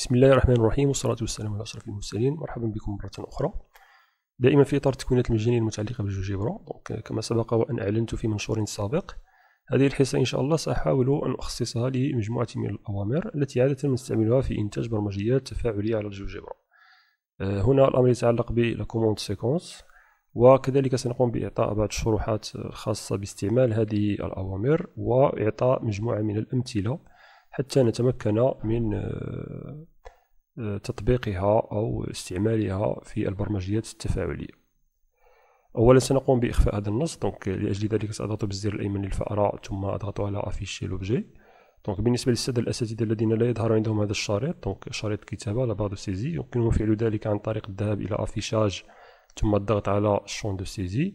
بسم الله الرحمن الرحيم والصلاة والسلام على أشرف المرسلين مرحبا بكم مرة أخرى دائما في إطار التكوينات المجانية المتعلقة بالجوجيبرا كما سبق وأن أعلنت في منشور سابق هذه الحصة إن شاء الله سأحاول أن أخصصها لمجموعة من الأوامر التي عادة نستعملها في إنتاج برمجيات تفاعلية على الجوجيبرا آه، هنا الأمر يتعلق بالكوموند سيكونس وكذلك سنقوم بإعطاء بعض الشروحات الخاصة باستعمال هذه الأوامر وإعطاء مجموعة من الأمثلة حتى نتمكن من آه، آه، تطبيقها أو استعمالها في البرمجيات التفاعلية اولا سنقوم باخفاء هذا النص دونك لاجل ذلك ساضغط بالزر الايمن للفأرة ثم اضغط على افيشي لوبجي دونك بالنسبه للساده الاساتذه الذين لا يظهر عندهم هذا الشريط دونك شريط كتابه لا بار دو سيزي يمكنهم فعل ذلك عن طريق الذهاب الى افيشاج ثم الضغط على شون دو سيزي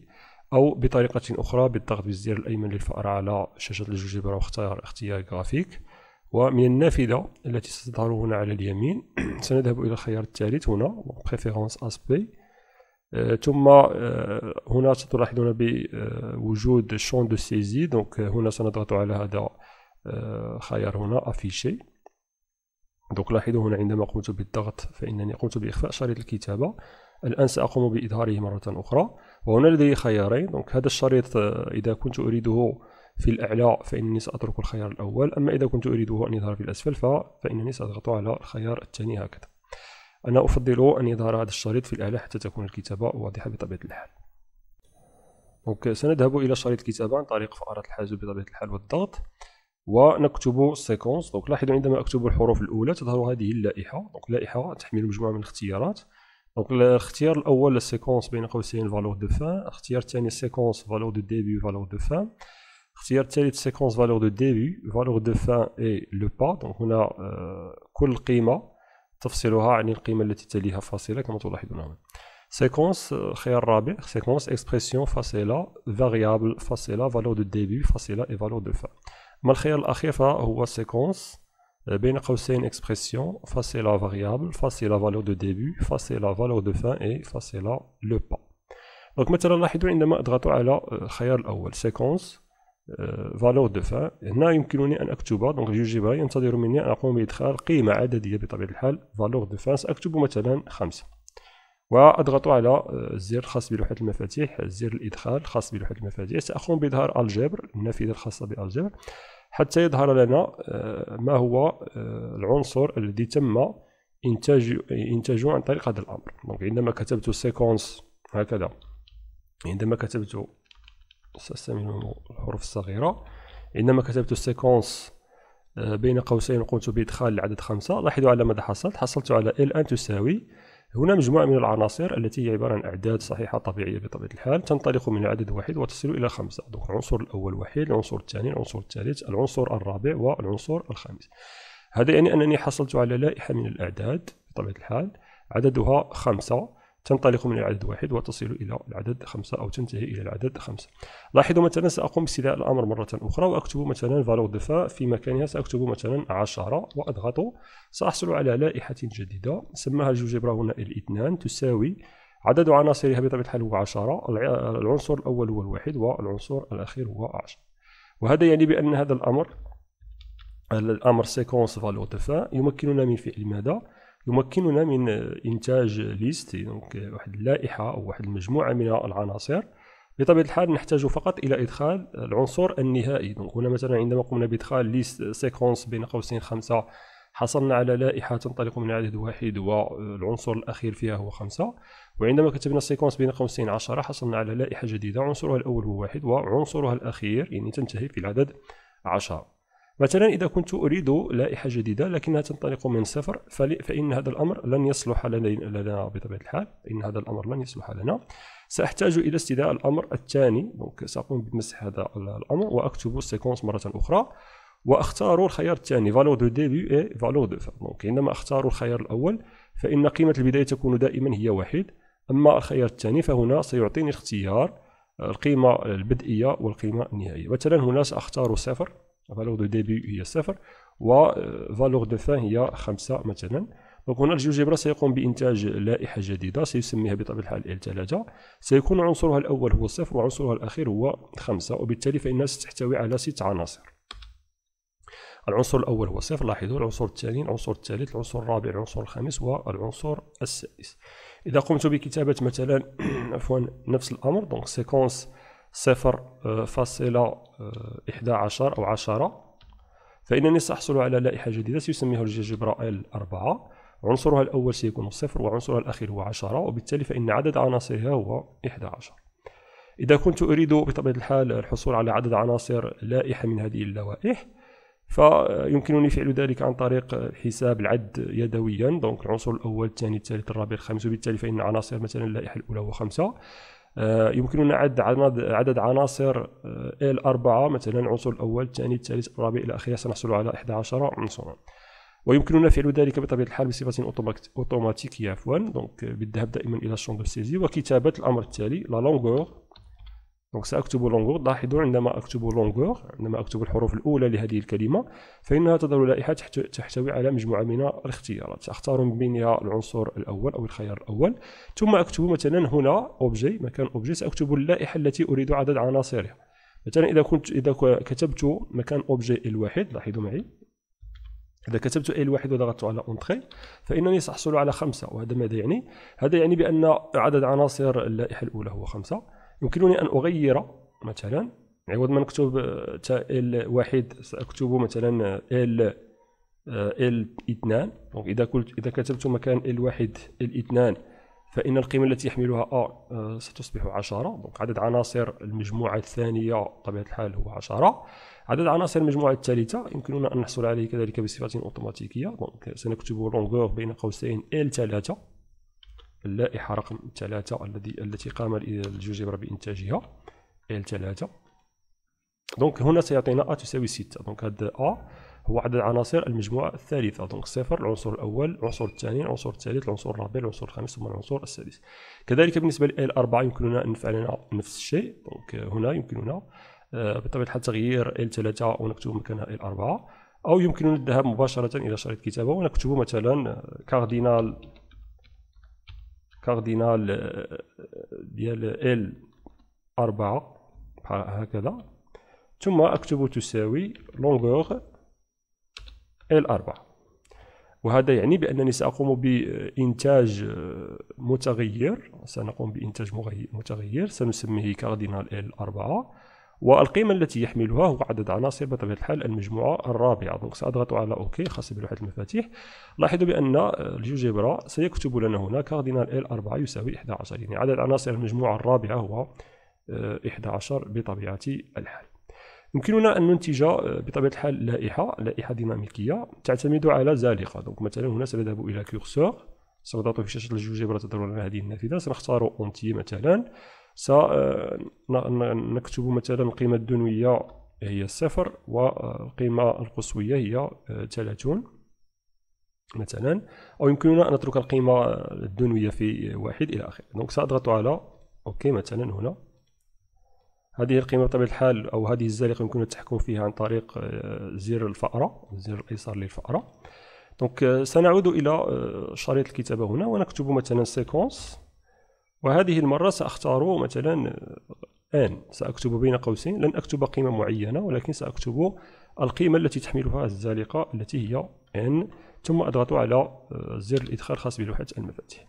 او بطريقه اخرى بالضغط بالزر الايمن للفأرة على شاشه الجوجيبرا واختيار اختيار جرافيك ومن النافذة التي ستظهر هنا على اليمين سنذهب إلى الخيار الثالث هنا بريفيرونس اسبي آه، ثم آه، هنا ستلاحظون بوجود شون دو سيزي دونك هنا سنضغط على هذا آه، خيار هنا افيشي دونك لاحظوا هنا عندما قمت بالضغط فإنني قمت بإخفاء شريط الكتابة الآن سأقوم بإظهاره مرة أخرى وهنا لدي خيارين دونك هذا الشريط إذا كنت أريده في الأعلى فإنني سأترك الخيار الأول أما إذا كنت أريده أن يظهر في الأسفل فإنني سأضغط على الخيار الثاني هكذا أنا أفضل أن يظهر هذا الشريط في الأعلى حتى تكون الكتابة واضحة بطبيعة الحال دونك سنذهب إلى شريط الكتابة عن طريق فقرة الحاسوب بطبيعة الحال والضغط ونكتب السيكونس دونك لاحظوا عندما أكتب الحروف الأولى تظهر هذه اللائحة دونك لائحة تحمل مجموعة من الاختيارات دونك الاختيار الأول السيكونس بين قوسين فالور دو فان الاختيار الثاني السيكونس فالور دو ديبي فالور دو فان C'est-à-dire une séquence valeur de début, valeur de fin et le pas. Donc on a كل قيمة تفصلها عن القيمة التي تليها فاصلة كما تلاحظون Séquence, خيار euh, رابع, séquence, expression, فاصلة, variable, فاصلة, valeur de début, فاصلة et valeur de fin. ما الخيار الأخير هو séquence, بين euh, قوسين expression, فاصلة, variable, فاصلة, valeur de début, فاصلة, valeur de fin et فاصلة, le pas. Donc مثلا لاحظوا عندما اضغطوا على الخيار الأول séquence فالور دو فان هنا يمكنني ان اكتب دونك جوجيبرا ينتظر مني ان اقوم بادخال قيمه عدديه بطبيعه الحال فالور دو فان ساكتب مثلا خمسة واضغط على الزر آه، الخاص بلوحه المفاتيح زر الادخال الخاص بلوحه المفاتيح ساقوم باظهار الجبر النافذه الخاصه بالجبر حتى يظهر لنا آه، ما هو آه، العنصر الذي تم انتاج انتاجه عن طريق هذا الامر دونك عندما كتبت سيكونس هكذا عندما كتبت سأستعمل الحروف الصغيرة عندما كتبت السيكونس آه، بين قوسين قمت بإدخال العدد خمسة لاحظوا على ماذا حصلت حصلت على أن تساوي هنا مجموعة من العناصر التي هي عبارة عن أعداد صحيحة طبيعية بطبيعة الحال تنطلق من العدد واحد وتصل إلى خمسة دونك العنصر الأول وحيد العنصر الثاني العنصر الثالث العنصر الرابع والعنصر الخامس هذا يعني أنني حصلت على لائحة من الأعداد بطبيعة الحال عددها خمسة تنطلق من العدد واحد وتصل إلى العدد خمسة أو تنتهي إلى العدد خمسة لاحظوا مثلا سأقوم باستدعاء الأمر مرة أخرى وأكتب مثلا فالور دفا في مكانها سأكتب مثلا عشرة وأضغط سأحصل على لائحة جديدة سماها الجوجبرا هنا الاثنان تساوي عدد عناصرها بطبيعة الحال هو 10 العنصر الأول هو الواحد والعنصر الأخير هو 10 وهذا يعني بأن هذا الأمر الأمر سيكونس فالو دفا يمكننا من فعل ماذا؟ يمكننا من إنتاج ليست دونك واحد اللائحة أو واحد المجموعة من العناصر بطبيعة الحال نحتاج فقط إلى إدخال العنصر النهائي دونك هنا مثلا عندما قمنا بإدخال ليست سيكونس بين قوسين خمسة حصلنا على لائحة تنطلق من عدد واحد والعنصر الأخير فيها هو خمسة وعندما كتبنا السيكونس بين قوسين عشرة حصلنا على لائحة جديدة عنصرها الأول هو واحد وعنصرها الأخير يعني تنتهي في العدد عشرة مثلا إذا كنت أريد لائحة جديدة لكنها تنطلق من صفر فإن هذا الأمر لن يصلح لنا بطبيعة الحال فإن هذا الأمر لن يصلح لنا سأحتاج إلى استدعاء الأمر الثاني دونك سأقوم بمسح هذا الأمر وأكتب السيكونس مرة أخرى واختار الخيار الثاني فالور دو ديبي اي فالور دو فان دونك عندما اختار الخيار الاول فان قيمه البدايه تكون دائما هي واحد اما الخيار الثاني فهنا سيعطيني اختيار القيمه البدئيه والقيمه النهائيه مثلا هنا ساختار صفر فالور دو ديبي هي صفر وفالور دو فان هي خمسة مثلا دونك هنا الجوجيبرا سيقوم بإنتاج لائحة جديدة سيسميها بطبيعة الحال ال ثلاثة سيكون عنصرها الأول هو صفر وعنصرها الأخير هو خمسة وبالتالي فإنها ستحتوي على ست عناصر العنصر الأول هو صفر لاحظوا العنصر الثاني العنصر الثالث العنصر الرابع العنصر الخامس والعنصر السادس إذا قمت بكتابة مثلا عفوا نفس الأمر دونك سيكونس صفر آه، فاصلة آه، إحدى عشر أو عشرة فإنني سأحصل على لائحة جديدة سيسميها الجبر ال 4 عنصرها الأول سيكون صفر وعنصرها الأخير هو 10 وبالتالي فإن عدد عناصرها هو 11 إذا كنت أريد بطبيعة الحال الحصول على عدد عناصر لائحة من هذه اللوائح فيمكنني فعل ذلك عن طريق حساب العد يدويا دونك العنصر الأول الثاني الثالث الرابع الخامس وبالتالي فإن عناصر مثلا اللائحة الأولى هو خمسة آه، يمكننا عد عدد عناصر آه، ال 4 مثلا العنصر الأول الثاني الثالث الرابع إلى آخره سنحصل على 11 عنصرا ويمكننا فعل ذلك بطبيعة الحال بصفة أوتوماتيكية عفوا دونك بالذهاب دائما إلى الشون دو سيزي وكتابة الأمر التالي لا لونغور دونك ساكتب لونغور لاحظوا عندما اكتب لونغور عندما اكتب الحروف الاولى لهذه الكلمه فانها تظهر لائحه تحتوي على مجموعه من الاختيارات اختار من بينها العنصر الاول او الخيار الاول ثم اكتب مثلا هنا اوبجي مكان اوبجي ساكتب اللائحه التي اريد عدد عناصرها مثلا اذا كنت اذا كتبت مكان اوبجي الواحد لاحظوا معي إذا كتبت ال واحد وضغطت على أونتخي فإنني سأحصل على خمسة وهذا ماذا يعني؟ هذا يعني بأن عدد عناصر اللائحة الأولى هو خمسة يمكنني أن أغير مثلا عوض ما نكتب تا ال واحد سأكتب مثلا ال آه، ال اثنان إذا قلت إذا كتبت مكان ال واحد ال اثنان فإن القيمة التي يحملها أ آه، آه، ستصبح عشرة دونك عدد عناصر المجموعة الثانية بطبيعة الحال هو عشرة عدد عناصر المجموعة الثالثة يمكننا أن نحصل عليه كذلك بصفة أوتوماتيكية دونك سنكتب لونغور بين قوسين ال ثلاثة اللائحة رقم ثلاثة الذي التي قام الجوجبر بانتاجها ال L3 دونك هنا سيعطينا ا تساوي 6 دونك هذا ا هو عدد عناصر المجموعة الثالثة دونك صفر العنصر الأول العنصر الثاني العنصر الثالث العنصر الرابع العنصر الخامس ثم العنصر السادس كذلك بالنسبة ل ال 4 يمكننا أن نفعل نفس الشيء دونك هنا يمكننا آه، بطبيعة الحال تغيير ال 3 ونكتب مكانها ال 4 أو يمكننا الذهاب مباشرة إلى شريط كتابة ونكتب مثلا آه، كاردينال كاردينال آه، ديال ال أربعة بحال هكذا ثم أكتب تساوي لونغور ال أربعة وهذا يعني بأنني سأقوم بإنتاج آه، متغير سنقوم بإنتاج متغير سنسميه كاردينال ال أربعة والقيمة التي يحملها هو عدد عناصر بطبيعة الحال المجموعة الرابعة دونك سأضغط على أوكي خاصة بلوحة المفاتيح لاحظوا بأن الجوجبرا سيكتب لنا هنا كاردينال L 4 يساوي 11 يعني عدد عناصر المجموعة الرابعة هو 11 آه، بطبيعة الحال يمكننا أن ننتج آه، بطبيعة الحال لائحة لائحة ديناميكية تعتمد على زالقة دونك مثلا هنا سنذهب إلى كورسور سنضغط في شاشة الجوجبرا تظهر لنا هذه النافذة سنختار أونتي مثلا سنكتب آه، مثلا القيمة الدنوية هي صفر والقيمة آه، القصوية هي 30 آه، مثلا أو يمكننا أن نترك القيمة الدنوية في واحد إلى آخره دونك سأضغط على أوكي مثلا هنا هذه القيمة بطبيعة الحال أو هذه الزريقة يمكننا التحكم فيها عن طريق زر الفأرة الزر الأيسر للفأرة دونك سنعود إلى شريط الكتابة هنا ونكتب مثلا سيكونس وهذه المرة سأختار مثلا آه، آن سأكتب بين قوسين لن أكتب قيمة معينة ولكن سأكتب القيمة التي تحملها الزالقة التي هي n ثم أضغط على آه، زر الإدخال الخاص بلوحة المفاتيح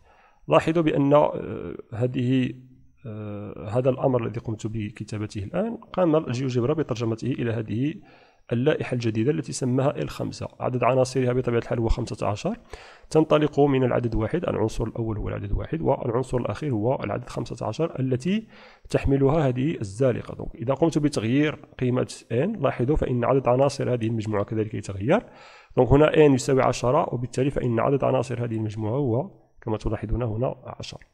لاحظوا بأن آه، هذه هذا الأمر الذي قمت بكتابته الآن قام الجيوجبرا بترجمته إلى هذه اللائحة الجديدة التي سماها L5 عدد عناصرها بطبيعة الحال هو 15 تنطلق من العدد واحد العنصر الأول هو العدد واحد والعنصر الأخير هو العدد 15 التي تحملها هذه الزالقة دونك إذا قمت بتغيير قيمة n لاحظوا فإن عدد عناصر هذه المجموعة كذلك يتغير دونك هنا n يساوي 10 وبالتالي فإن عدد عناصر هذه المجموعة هو كما تلاحظون هنا 10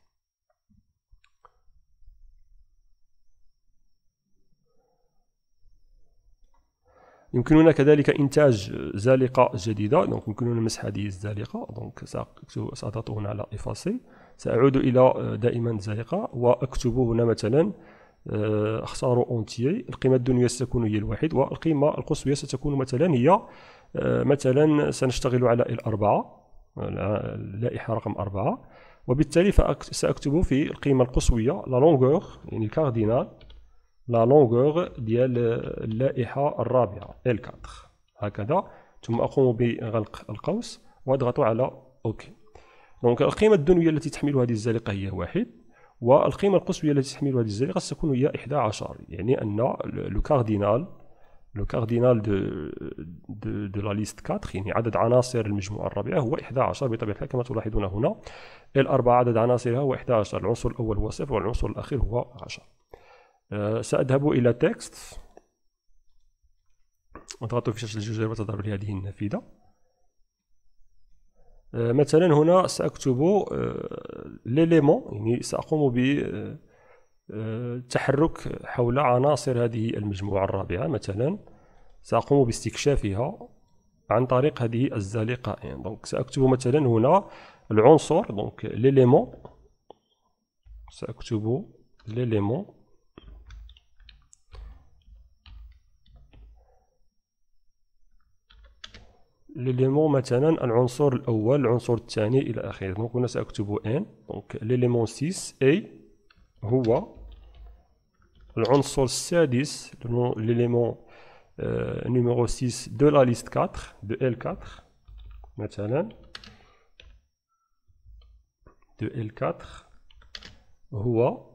يمكننا كذلك إنتاج زالقة جديدة دونك يمكننا مسح هذه الزالقة دونك سأضغط هنا على إفاسي سأعود إلى آه، دائما زالقة وأكتب هنا مثلا آه، أختار أونتيي القيمة الدنيا ستكون هي الواحد والقيمة القصوية ستكون مثلا هي آه، مثلا سنشتغل على الأربعة اللائحة رقم أربعة وبالتالي سأكتب في القيمة القصوية لا لونغور يعني الكاردينال لا لونغور ديال اللائحة الرابعة L4 هكذا ثم أقوم بغلق القوس وأضغط على أوكي دونك القيمة الدنوية التي تحملها هذه الزلقة هي واحد والقيمة القصوية التي تحملها هذه الزلقة ستكون هي 11 يعني أن لو كاردينال لو كاردينال دو دو دو لا ليست 4 يعني عدد عناصر المجموعة الرابعة هو 11 بطبيعة الحال كما تلاحظون هنا L4 عدد عناصرها هو 11 العنصر الأول هو صفر والعنصر الأخير هو 10 آه، سأذهب إلى تكست أضغط في شاشة الجوجل وتظهر لي هذه النافذة آه، مثلا هنا سأكتب ليليمون آه، يعني سأقوم بالتحرك حول عناصر هذه المجموعة الرابعة مثلا سأقوم باستكشافها عن طريق هذه الزليقة يعني دونك سأكتب مثلا هنا العنصر دونك ليليمون سأكتب ليليمون ليليمون مثلا العنصر الاول العنصر الثاني الى اخره دونك هنا ساكتب ان دونك ليليمون 6 اي هو العنصر السادس ليليمون آه، نيميرو 6 دو لا ليست 4 دو ال 4 مثلا دو ال 4 هو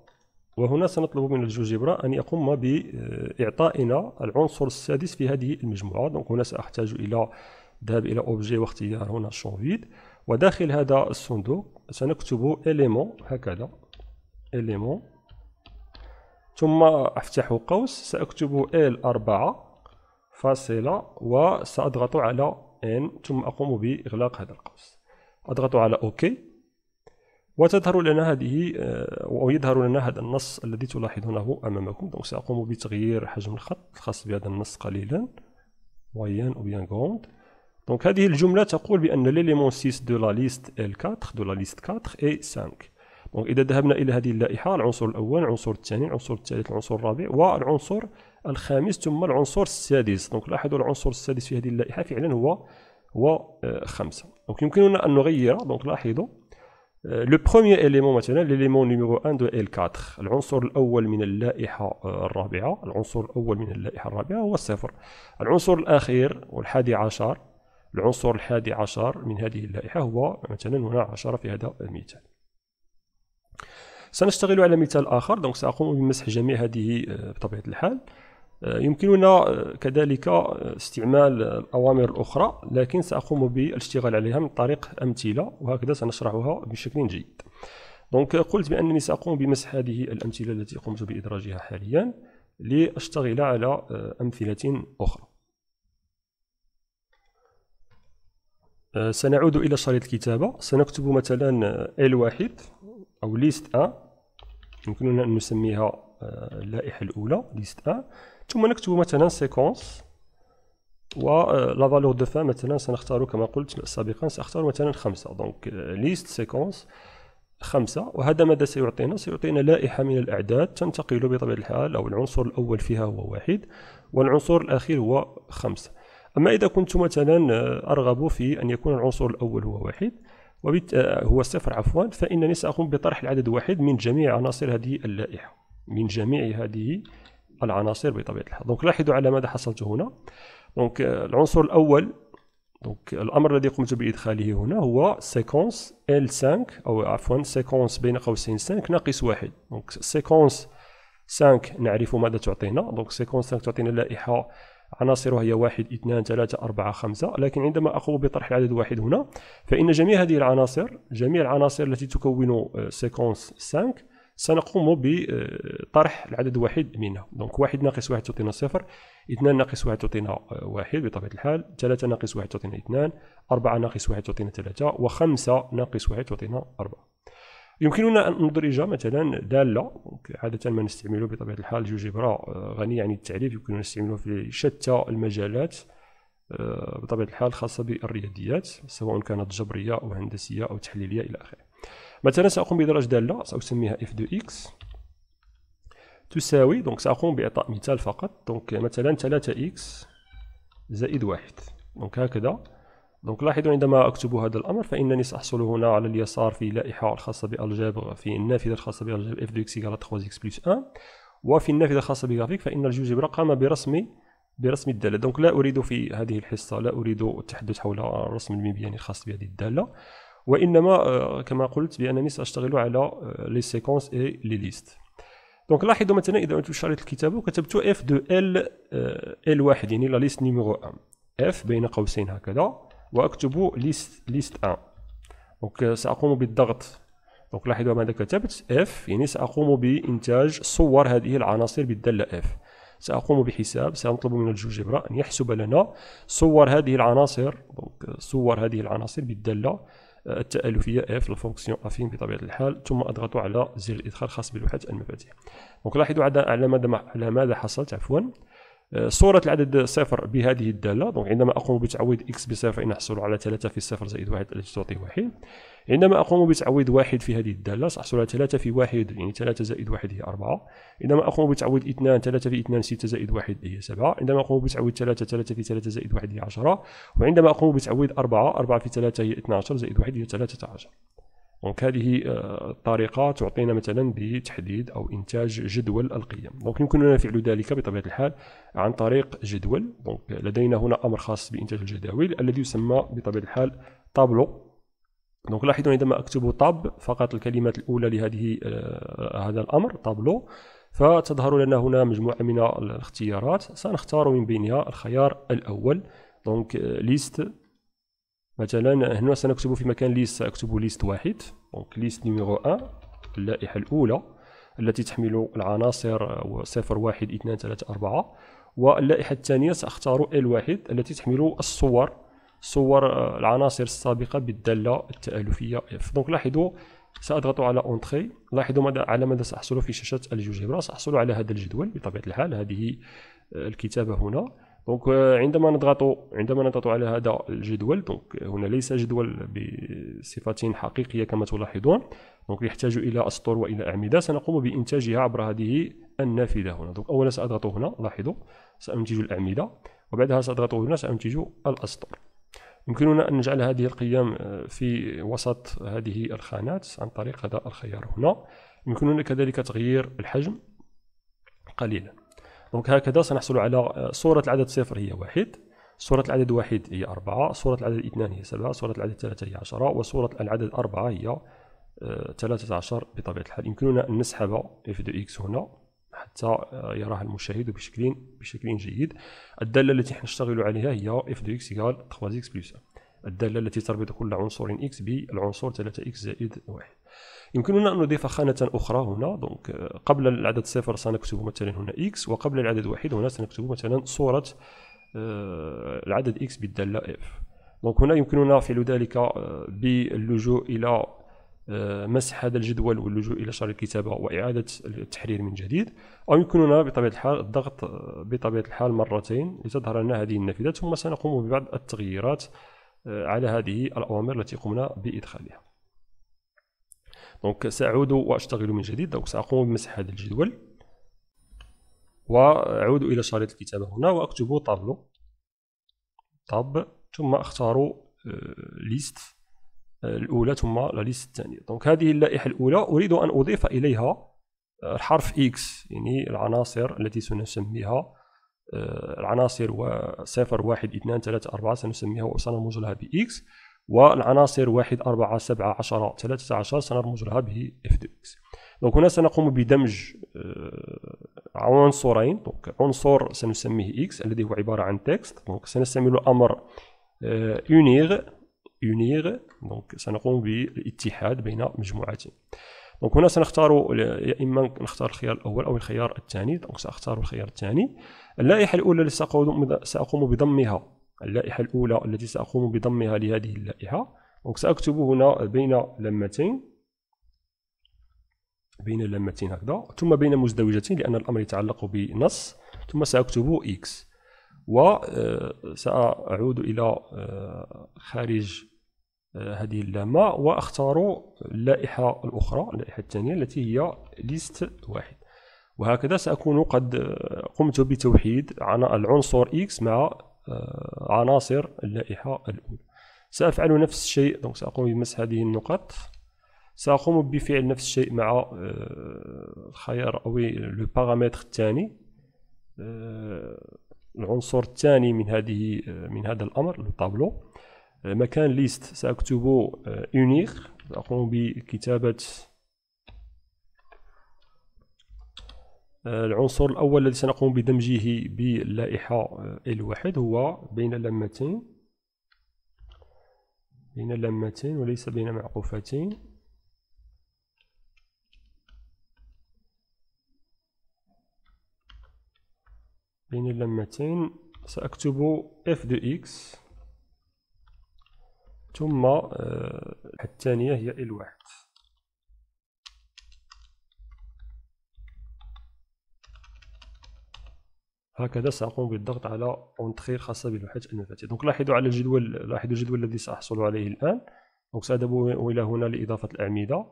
وهنا سنطلب من الجوجبرا أن يقوم بإعطائنا العنصر السادس في هذه المجموعة دونك هنا سأحتاج إلى ذهب إلى أوبجي واختيار هنا شون فيد وداخل هذا الصندوق سنكتب إليمون هكذا إليمون ثم أفتح قوس ساكتب ال L4 فاصلة وسأضغط على ان ثم أقوم بإغلاق هذا القوس أضغط على اوكي وتظهر لنا هذه أو آه، يظهر لنا هذا النص الذي تلاحظونه أمامكم دونك سأقوم بتغيير حجم الخط الخاص بهذا النص قليلا moyenne ou bien دونك هذه الجملة تقول بأن ليليمون 6 دو لا ليست ال 4 دو لا ليست 4 اي 5 دونك إذا ذهبنا إلى هذه اللائحة العنصر الأول العنصر الثاني العنصر الثالث العنصر الرابع والعنصر الخامس ثم العنصر السادس دونك لاحظوا العنصر السادس في هذه اللائحة فعلا هو هو آه، خمسة دونك يمكننا أن نغير دونك لاحظوا لو بروميير إليمون مثلا ليليمون نيميرو 1 دو ال 4 العنصر الأول من اللائحة آه، الرابعة العنصر الأول من اللائحة الرابعة هو صفر العنصر الأخير والحادي عشر العنصر الحادي عشر من هذه اللائحة هو مثلا هنا عشرة في هذا المثال سنشتغل على مثال آخر دونك سأقوم بمسح جميع هذه آه، بطبيعة الحال آه، يمكننا آه، كذلك استعمال الأوامر الأخرى لكن سأقوم بالاشتغال عليها من طريق أمثلة وهكذا سنشرحها بشكل جيد دونك قلت بأنني سأقوم بمسح هذه الأمثلة التي قمت بإدراجها حاليا لأشتغل على أمثلة أخرى آه، سنعود إلى شريط الكتابة سنكتب مثلا آه، L1 أو ليست 1 يمكننا أن نسميها آه، اللائحة الأولى ليست 1 ثم نكتب مثلا سيكونس و لا فالور دو فان مثلا سنختار كما قلت سابقا سأختار مثلا خمسة دونك ليست سيكونس خمسة وهذا ماذا سيعطينا؟ سيعطينا لائحة من الأعداد تنتقل بطبيعة الحال أو العنصر الأول فيها هو واحد والعنصر الأخير هو خمسة أما إذا كنت مثلا آه، أرغب في أن يكون العنصر الأول هو واحد وبت... آه، هو صفر عفوا فإنني سأقوم بطرح العدد واحد من جميع عناصر هذه اللائحة من جميع هذه العناصر بطبيعة الحال دونك لاحظوا على ماذا حصلت هنا دونك آه، العنصر الأول دونك الأمر الذي قمت بإدخاله هنا هو سيكونس L5 أو عفوا سيكونس بين قوسين 5 ناقص واحد دونك سيكونس 5 نعرف ماذا تعطينا دونك سيكونس 5 تعطينا لائحة عناصرها هي واحد اثنان ثلاثة أربعة خمسة لكن عندما أقوم بطرح العدد واحد هنا فإن جميع هذه العناصر جميع العناصر التي تكون سيكونس 5 سنقوم بطرح العدد واحد منها دونك واحد ناقص واحد تعطينا صفر اثنان ناقص واحد تعطينا واحد بطبيعة الحال ثلاثة ناقص واحد تعطينا اثنان أربعة ناقص واحد تعطينا ثلاثة وخمسة ناقص واحد تعطينا أربعة يمكننا ان ندرج مثلا داله عاده ما نستعمله بطبيعه الحال جوجيبرا آه، غنيه عن التعريف يمكننا نستعمله في شتى المجالات آه، بطبيعه الحال خاصه بالرياضيات سواء كانت جبريه او هندسيه او تحليليه الى اخره مثلا ساقوم بدرج داله ساسميها اف دو اكس تساوي دونك ساقوم باعطاء مثال فقط دونك مثلا 3 اكس زائد واحد دونك هكذا دونك لاحظوا عندما أكتب هذا الأمر فإنني سأحصل هنا على اليسار في لائحة الخاصة بالجبر في النافذة الخاصة بالجبر اف de اكس égale اكس بلس 1 وفي النافذة الخاصة بجرافيك فإن الجوجبر قام برسم برسم الدالة دونك لا أريد في هذه الحصة لا أريد التحدث حول الرسم المبياني الخاص بهذه الدالة وإنما آه، كما قلت بأنني سأشتغل على لي سيكونس اي لي ليست دونك لاحظوا مثلا إذا أنتم شريط الكتابة وكتبت اف آه، دو ال ال واحد يعني لا ليست نيميرو 1 اف بين قوسين هكذا واكتب ليست ليست 1 دونك ساقوم بالضغط دونك لاحظوا ماذا كتبت اف يعني ساقوم بانتاج صور هذه العناصر بالداله اف ساقوم بحساب سنطلب من الجوجبرا ان يحسب لنا صور هذه العناصر دونك euh, صور هذه العناصر بالداله euh، التالفيه اف الفونكسيون افين بطبيعه الحال ثم اضغط على زر الادخال خاص بلوحه المفاتيح دونك لاحظوا على ماذا على ماذا حصلت عفوا صورة العدد صفر بهذه الدالة دونك عندما أقوم بتعويض x بصفر فإن أحصل على 3 في صفر زائد 1 التي تعطي واحد عندما أقوم بتعويض واحد في هذه الدالة سأحصل على 3 في واحد يعني 3 زائد واحد هي 4 عندما أقوم بتعويض 2 3 في 2 6 زائد واحد هي 7 عندما أقوم بتعويض 3 3 في 3 زائد واحد هي 10 وعندما أقوم بتعويض 4 4 في 3 هي 12 زائد واحد هي 13 دونك هذه الطريقه آه، تعطينا مثلا بتحديد او انتاج جدول القيم دونك يمكننا فعل ذلك بطبيعه الحال عن طريق جدول دونك لدينا هنا امر خاص بانتاج الجداول الذي يسمى بطبيعه الحال طابلو دونك لاحظوا عندما اكتب طاب فقط الكلمات الاولى لهذه آه، هذا الامر طابلو فتظهر لنا هنا مجموعه من الاختيارات سنختار من بينها الخيار الاول دونك ليست آه، مثلا هنا سنكتب في مكان ليست سأكتب ليست واحد دونك ليست نيميرو 1 اللائحة الأولى التي تحمل العناصر صفر واحد اثنان ثلاثة أربعة واللائحة الثانية ال واحد التي تحمل الصور صور العناصر السابقة بالدالة التآلفية اف دونك لاحظوا سأضغط على اونتخي لاحظوا ماذا على ماذا سأحصل في شاشة الجوجبرا سأحصل على هذا الجدول بطبيعة الحال هذه الكتابة هنا دونك euh, عندما نضغط عندما نضغط على هذا الجدول دونك هنا ليس جدول بصفة حقيقية كما تلاحظون دونك يحتاج إلى أسطر وإلى أعمدة سنقوم بإنتاجها عبر هذه النافذة هنا دونك أولا سأضغط هنا لاحظوا سأنتج الأعمدة وبعدها سأضغط هنا سأنتج الأسطر يمكننا أن نجعل هذه القيم آه، في وسط هذه الخانات عن طريق هذا الخيار هنا يمكننا كذلك تغيير الحجم قليلا دونك هكذا سنحصل على آه، صورة العدد صفر هي واحد صورة العدد واحد هي أربعة صورة العدد اثنان هي سبعة صورة العدد ثلاثة هي عشرة وصورة العدد أربعة هي آه، ثلاثة عشر بطبيعة الحال يمكننا أن نسحب اف دو اكس هنا حتى آه، يراها المشاهد بشكل بشكل جيد الدالة التي نشتغل عليها هي اف دو اكس يقال 3 اكس بلس الدالة التي تربط كل عنصر اكس بالعنصر 3 اكس زائد واحد يمكننا أن نضيف خانة أخرى هنا دونك آه، قبل العدد صفر سنكتب مثلا هنا x وقبل العدد واحد هنا سنكتب مثلا صورة آه، العدد x بالدالة f دونك هنا يمكننا فعل ذلك آه، باللجوء إلى مسح هذا الجدول واللجوء الى شر الكتابه واعاده التحرير من جديد او يمكننا بطبيعه الحال الضغط بطبيعه الحال مرتين لتظهر لنا هذه النافذه ثم سنقوم ببعض التغييرات على هذه الاوامر التي قمنا بادخالها دونك سأعود وأشتغل من جديد دونك سأقوم بمسح هذا الجدول وأعود إلى شريط الكتابة هنا وأكتب طابلو طاب ثم أختار ليست آه، آه، الأولى ثم لا ليست الثانية دونك هذه اللائحة الأولى أريد أن أضيف إليها الحرف آه، اكس يعني العناصر التي سنسميها العناصر صفر واحد اثنان ثلاثة أربعة سنسميها وسنرمز لها بإكس والعناصر 1 4 7 10 13 سنرمز لها به اف دو اكس دونك هنا سنقوم بدمج آه، عنصرين دونك عنصر سنسميه اكس الذي هو عباره عن تكست دونك سنستعمل امر يونيغ آه، يونيغ دونك سنقوم بالاتحاد بين مجموعتين دونك هنا سنختار يا آه، اما نختار الخيار الاول او الخيار الثاني دونك ساختار الخيار الثاني اللائحه الاولى اللي ساقوم بضمها اللائحة الأولى التي سأقوم بضمها لهذه اللائحة دونك سأكتب هنا بين لمتين بين لمتين هكذا ثم بين مزدوجتين لأن الأمر يتعلق بنص ثم سأكتب x وسأعود آه، إلى آه، خارج آه، هذه اللامة وأختار اللائحة الأخرى اللائحة الثانية التي هي ليست واحد وهكذا سأكون قد قمت بتوحيد عن العنصر x مع آه، عناصر اللائحة الأولى سأفعل نفس الشيء دونك سأقوم بمسح هذه النقط سأقوم بفعل نفس الشيء مع آه، الخيار أو لو بارامتر الثاني آه، العنصر الثاني من هذه من هذا الأمر لو طابلو مكان ليست سأكتب يونيخ سأقوم بكتابة آه، العنصر الأول الذي سنقوم بدمجه باللائحة L1 آه، هو بين لمتين بين لمتين وليس بين معقوفتين بين اللمتين سأكتب f دو x ثم آه، الثانية هي L1 هكذا سأقوم بالضغط على أونتخي خاصة بالوحدة المفاتيح دونك لاحظوا على الجدول لاحظوا الجدول الذي سأحصل عليه الآن دونك سأذهب إلى هنا لإضافة الأعمدة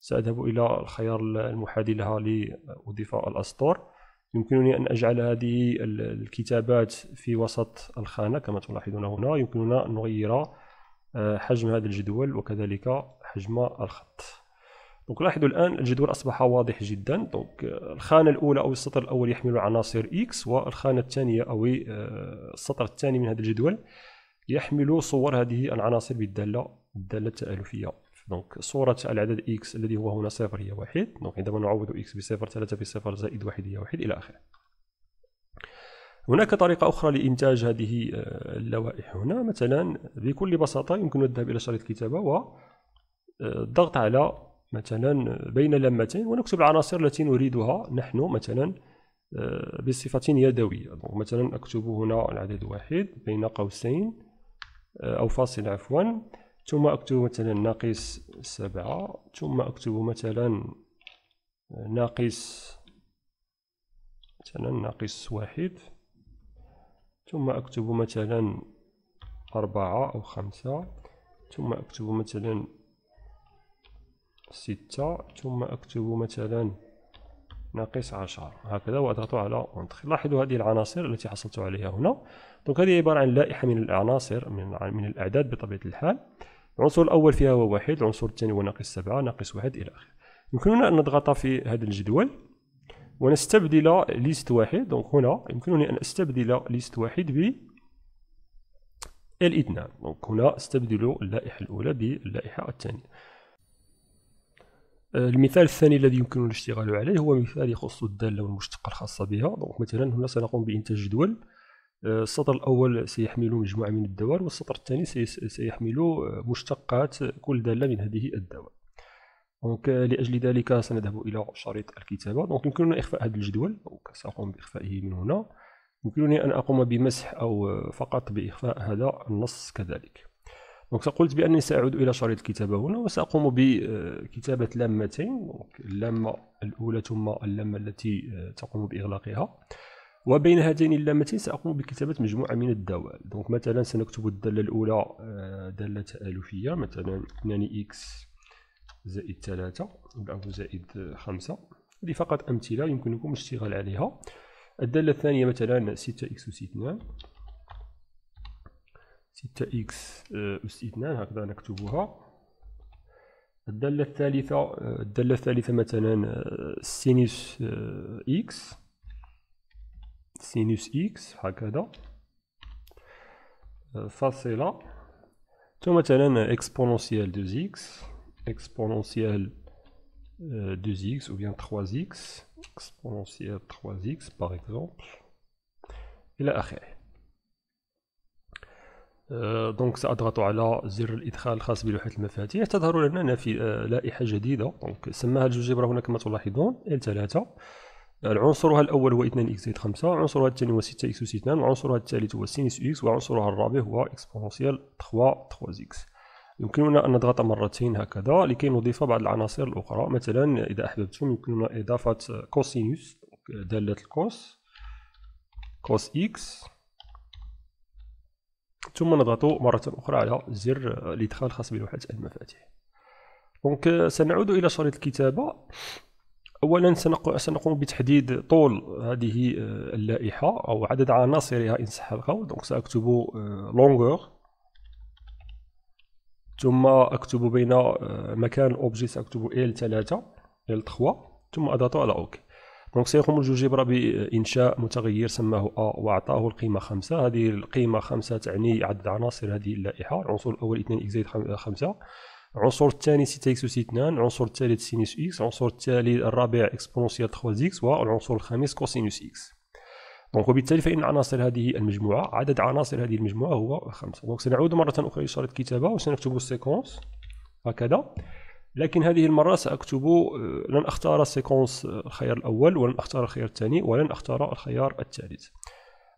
سأذهب إلى الخيار المحادي لها لأضيف الأسطور يمكنني أن أجعل هذه الكتابات في وسط الخانة كما تلاحظون هنا يمكننا أن نغير آه، حجم هذا الجدول وكذلك حجم الخط دونك لاحظوا الان الجدول اصبح واضح جدا دونك آه، الخانه الاولى او السطر الاول يحمل عناصر اكس والخانه الثانيه او آه، السطر الثاني من هذا الجدول يحمل صور هذه العناصر بالداله الداله التالفيه دونك صورة العدد x الذي هو هنا صفر هي واحد دونك عندما نعوض x بصفر ثلاثة بصفر زائد واحد هي واحد إلى آخره هناك طريقة أخرى لإنتاج هذه آه، اللوائح هنا مثلا بكل بساطة يمكن الذهاب إلى شريط الكتابة والضغط على مثلا بين لمتين ونكتب العناصر التي نريدها نحن مثلا آه، بصفة يدوية مثلا أكتب هنا العدد واحد بين قوسين آه، أو فاصل عفوا ثم أكتب مثلا ناقص سبعة ثم أكتب مثلا آه، ناقص مثلا ناقص واحد ثم أكتب مثلا أربعة أو خمسة ثم أكتب مثلا ستة ثم أكتب مثلا ناقص عشر هكذا وأضغط على أنتخ لاحظوا هذه العناصر التي حصلت عليها هنا دونك هذه عبارة عن لائحة من العناصر من, من الأعداد بطبيعة الحال العنصر الأول فيها هو واحد العنصر الثاني هو ناقص سبعة ناقص واحد إلى آخره يمكننا أن نضغط في هذا الجدول ونستبدل ليست واحد دونك هنا يمكنني أن أستبدل ليست واحد ب الاثنان دونك هنا استبدل اللائحة الأولى باللائحة الثانية آه، المثال الثاني الذي يمكن الاشتغال عليه هو مثال يخص الدالة والمشتقة الخاصة بها دونك مثلا هنا سنقوم بإنتاج جدول آه، السطر الأول سيحمل مجموعة من الدوال والسطر الثاني سيحمل آه، مشتقات كل دالة من هذه الدوال دونك لأجل ذلك سنذهب إلى شريط الكتابة دونك يمكننا إخفاء هذا الجدول دونك سأقوم بإخفائه من هنا يمكنني أن أقوم بمسح أو فقط بإخفاء هذا النص كذلك دونك قلت بانني ساعود الى شريط الكتابه هنا وساقوم بكتابه لامتين اللامه الاولى ثم اللامه التي تقوم باغلاقها وبين هاتين اللامتين ساقوم بكتابه مجموعه من الدوال دونك مثلا سنكتب الداله الاولى آه، داله تالفيه مثلا 2 اكس زائد 3 او زائد 5 هذه فقط امثله يمكنكم الاشتغال عليها الداله الثانيه مثلا 6 اكس اس 2 ستة إكس أس اثنان هكذا نكتبها الدالة الثالثة الدالة الثالثة مثلا سينوس إكس سينوس إكس هكذا فاصلة ثم مثلا إكسبونونسيال 2 إكس exponentielle 2x ou بيان 3x, exponentielle 3x par exemple, et la آه، دونك ساضغط على زر الادخال الخاص بلوحه المفاتيح تظهر لنا في آه، لائحه جديده دونك سماها الجوجبرا هنا كما تلاحظون ال3 عنصرها الاول هو 2 اكس زائد 5 عنصرها الثاني هو 6 اكس اس 2 وعنصرها الثالث هو سينس اكس وعنصرها الرابع هو اكسبونسيال 3 3 اكس يمكننا ان نضغط مرتين هكذا لكي نضيف بعض العناصر الاخرى مثلا اذا احببتم يمكننا اضافه كوسينوس داله الكوس كوس اكس ثم نضغط مرة أخرى على زر الإدخال الخاص بلوحة المفاتيح دونك euh, سنعود إلى شريط الكتابة أولا سنقوم بتحديد طول هذه آه، اللائحة أو عدد عناصرها إن صح القول دونك سأكتب لونغور آه، ثم أكتب بين آه، مكان الأوبجي سأكتب L3 L3 ثم أضغط على أوكي دونك سيقوم الجوجيبرا بإنشاء متغير سماه أ وأعطاه القيمة خمسة هذه القيمة خمسة تعني عدد عناصر هذه اللائحة العنصر الأول 2 إكس زائد خمسة العنصر الثاني 6 اكس اس 2 العنصر الثالث سينوس اكس العنصر الثالث الرابع اكسبونسيال 3 اكس والعنصر الخامس كوسينوس اكس دونك وبالتالي فان عناصر هذه المجموعه عدد عناصر هذه المجموعه هو خمسه دونك سنعود مره اخرى لشريط الكتابه وسنكتب السيكونس هكذا لكن هذه المرة سأكتب آه، لن أختار سيكونس آه، الخيار الأول ولن أختار الخيار الثاني ولن أختار الخيار الثالث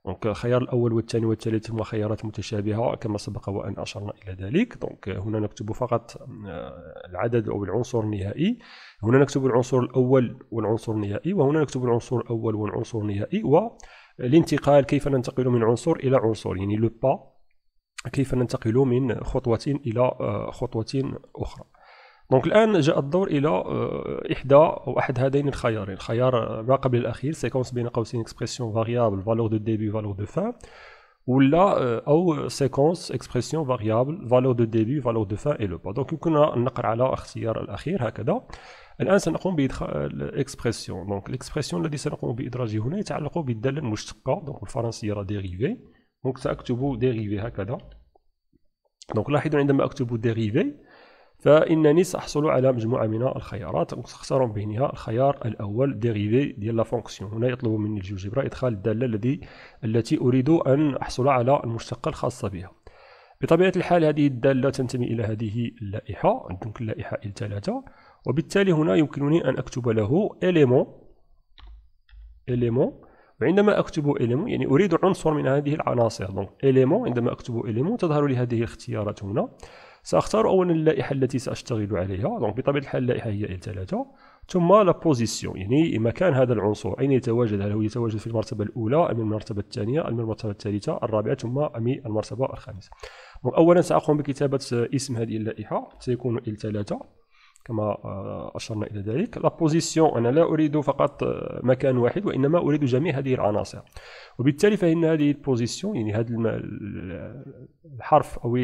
دونك الخيار الأول والثاني والثالث هما خيارات متشابهة كما سبق وأن أشرنا إلى ذلك دونك هنا نكتب فقط آه، العدد أو العنصر النهائي هنا نكتب العنصر الأول والعنصر النهائي وهنا نكتب العنصر الأول والعنصر النهائي والانتقال كيف ننتقل من عنصر إلى عنصر يعني لو با كيف ننتقل من خطوة إلى خطوة أخرى دونك الان جاء الدور الى آه، احدى او احد هذين الخيارين الخيار ما قبل الاخير سيكونس بين قوسين اكسبرسيون فاريابل فالور دو ديبي فالور دو فان ولا آه، او سيكونس اكسبرسيون فاريابل فالور دو ديبي فالور دو فان اي لو با دونك كنا نقر على الاختيار الاخير هكذا الان سنقوم بادخال الاكسبرسيون آه، دونك الاكسبرسيون الذي سنقوم بادراجه هنا يتعلق بالداله المشتقه دونك الفرنسيه راه ديريفي دونك ساكتب ديريفي هكذا دونك لاحظوا عندما اكتب ديريفي فإنني سأحصل على مجموعة من الخيارات وسأختار من بينها الخيار الأول ديريفي ديال لا فونكسيون هنا يطلب مني الجوجبرا إدخال الدالة الذي التي أريد أن أحصل على المشتقة الخاصة بها بطبيعة الحال هذه الدالة تنتمي إلى هذه اللائحة دونك اللائحة 3 وبالتالي هنا يمكنني أن أكتب له اليمون اليمون وعندما اكتب اليمون يعني اريد عنصر من هذه العناصر دونك اليمون عندما اكتب اليمون تظهر لي هذه الاختيارات هنا سأختار أولا اللائحة التي سأشتغل عليها دونك بطبيعة الحال اللائحة هي ال 3 ثم لا بوزيسيون يعني مكان هذا العنصر أين يتواجد هل هو يتواجد في المرتبة الأولى أم المرتبة الثانية أم المرتبة الثالثة الرابعة ثم أم المرتبة الخامسة دونك أولا سأقوم بكتابة اسم هذه اللائحة سيكون ال 3 كما آه، أشرنا إلى ذلك لا بوزيسيون أنا لا أريد فقط آه، مكان واحد وإنما أريد جميع هذه العناصر وبالتالي فإن هذه البوزيسيون يعني هذا الحرف أو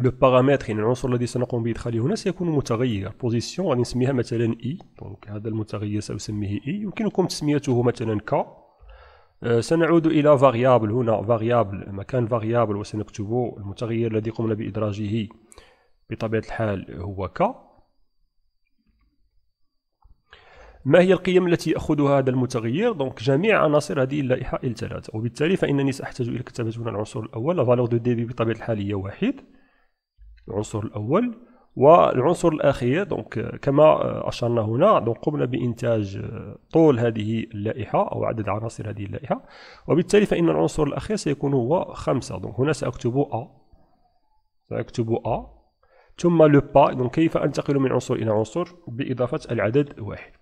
لو بارامتر يعني العنصر الذي سنقوم بادخاله هنا سيكون متغير بوزيسيون غادي نسميها مثلا اي دونك هذا المتغير ساسميه اي يمكنكم تسميته مثلا ك سنعود الى فاريابل هنا فاريابل مكان فاريابل وسنكتب المتغير الذي قمنا بادراجه بطبيعه الحال هو ك ما هي القيم التي ياخذها هذا المتغير دونك جميع عناصر هذه اللائحه الثلاثه وبالتالي فانني ساحتاج الى كتابه هنا العنصر الاول لا فالور دو ديبي بطبيعه الحال هي واحد العنصر الاول والعنصر الاخير دونك كما آه، اشرنا هنا دونك قمنا بانتاج آه، طول هذه اللائحه او عدد عناصر هذه اللائحه وبالتالي فان العنصر الاخير سيكون هو خمسة دونك هنا ساكتب ا ساكتب ا ثم لو با دونك كيف انتقل من عنصر الى عنصر باضافه العدد واحد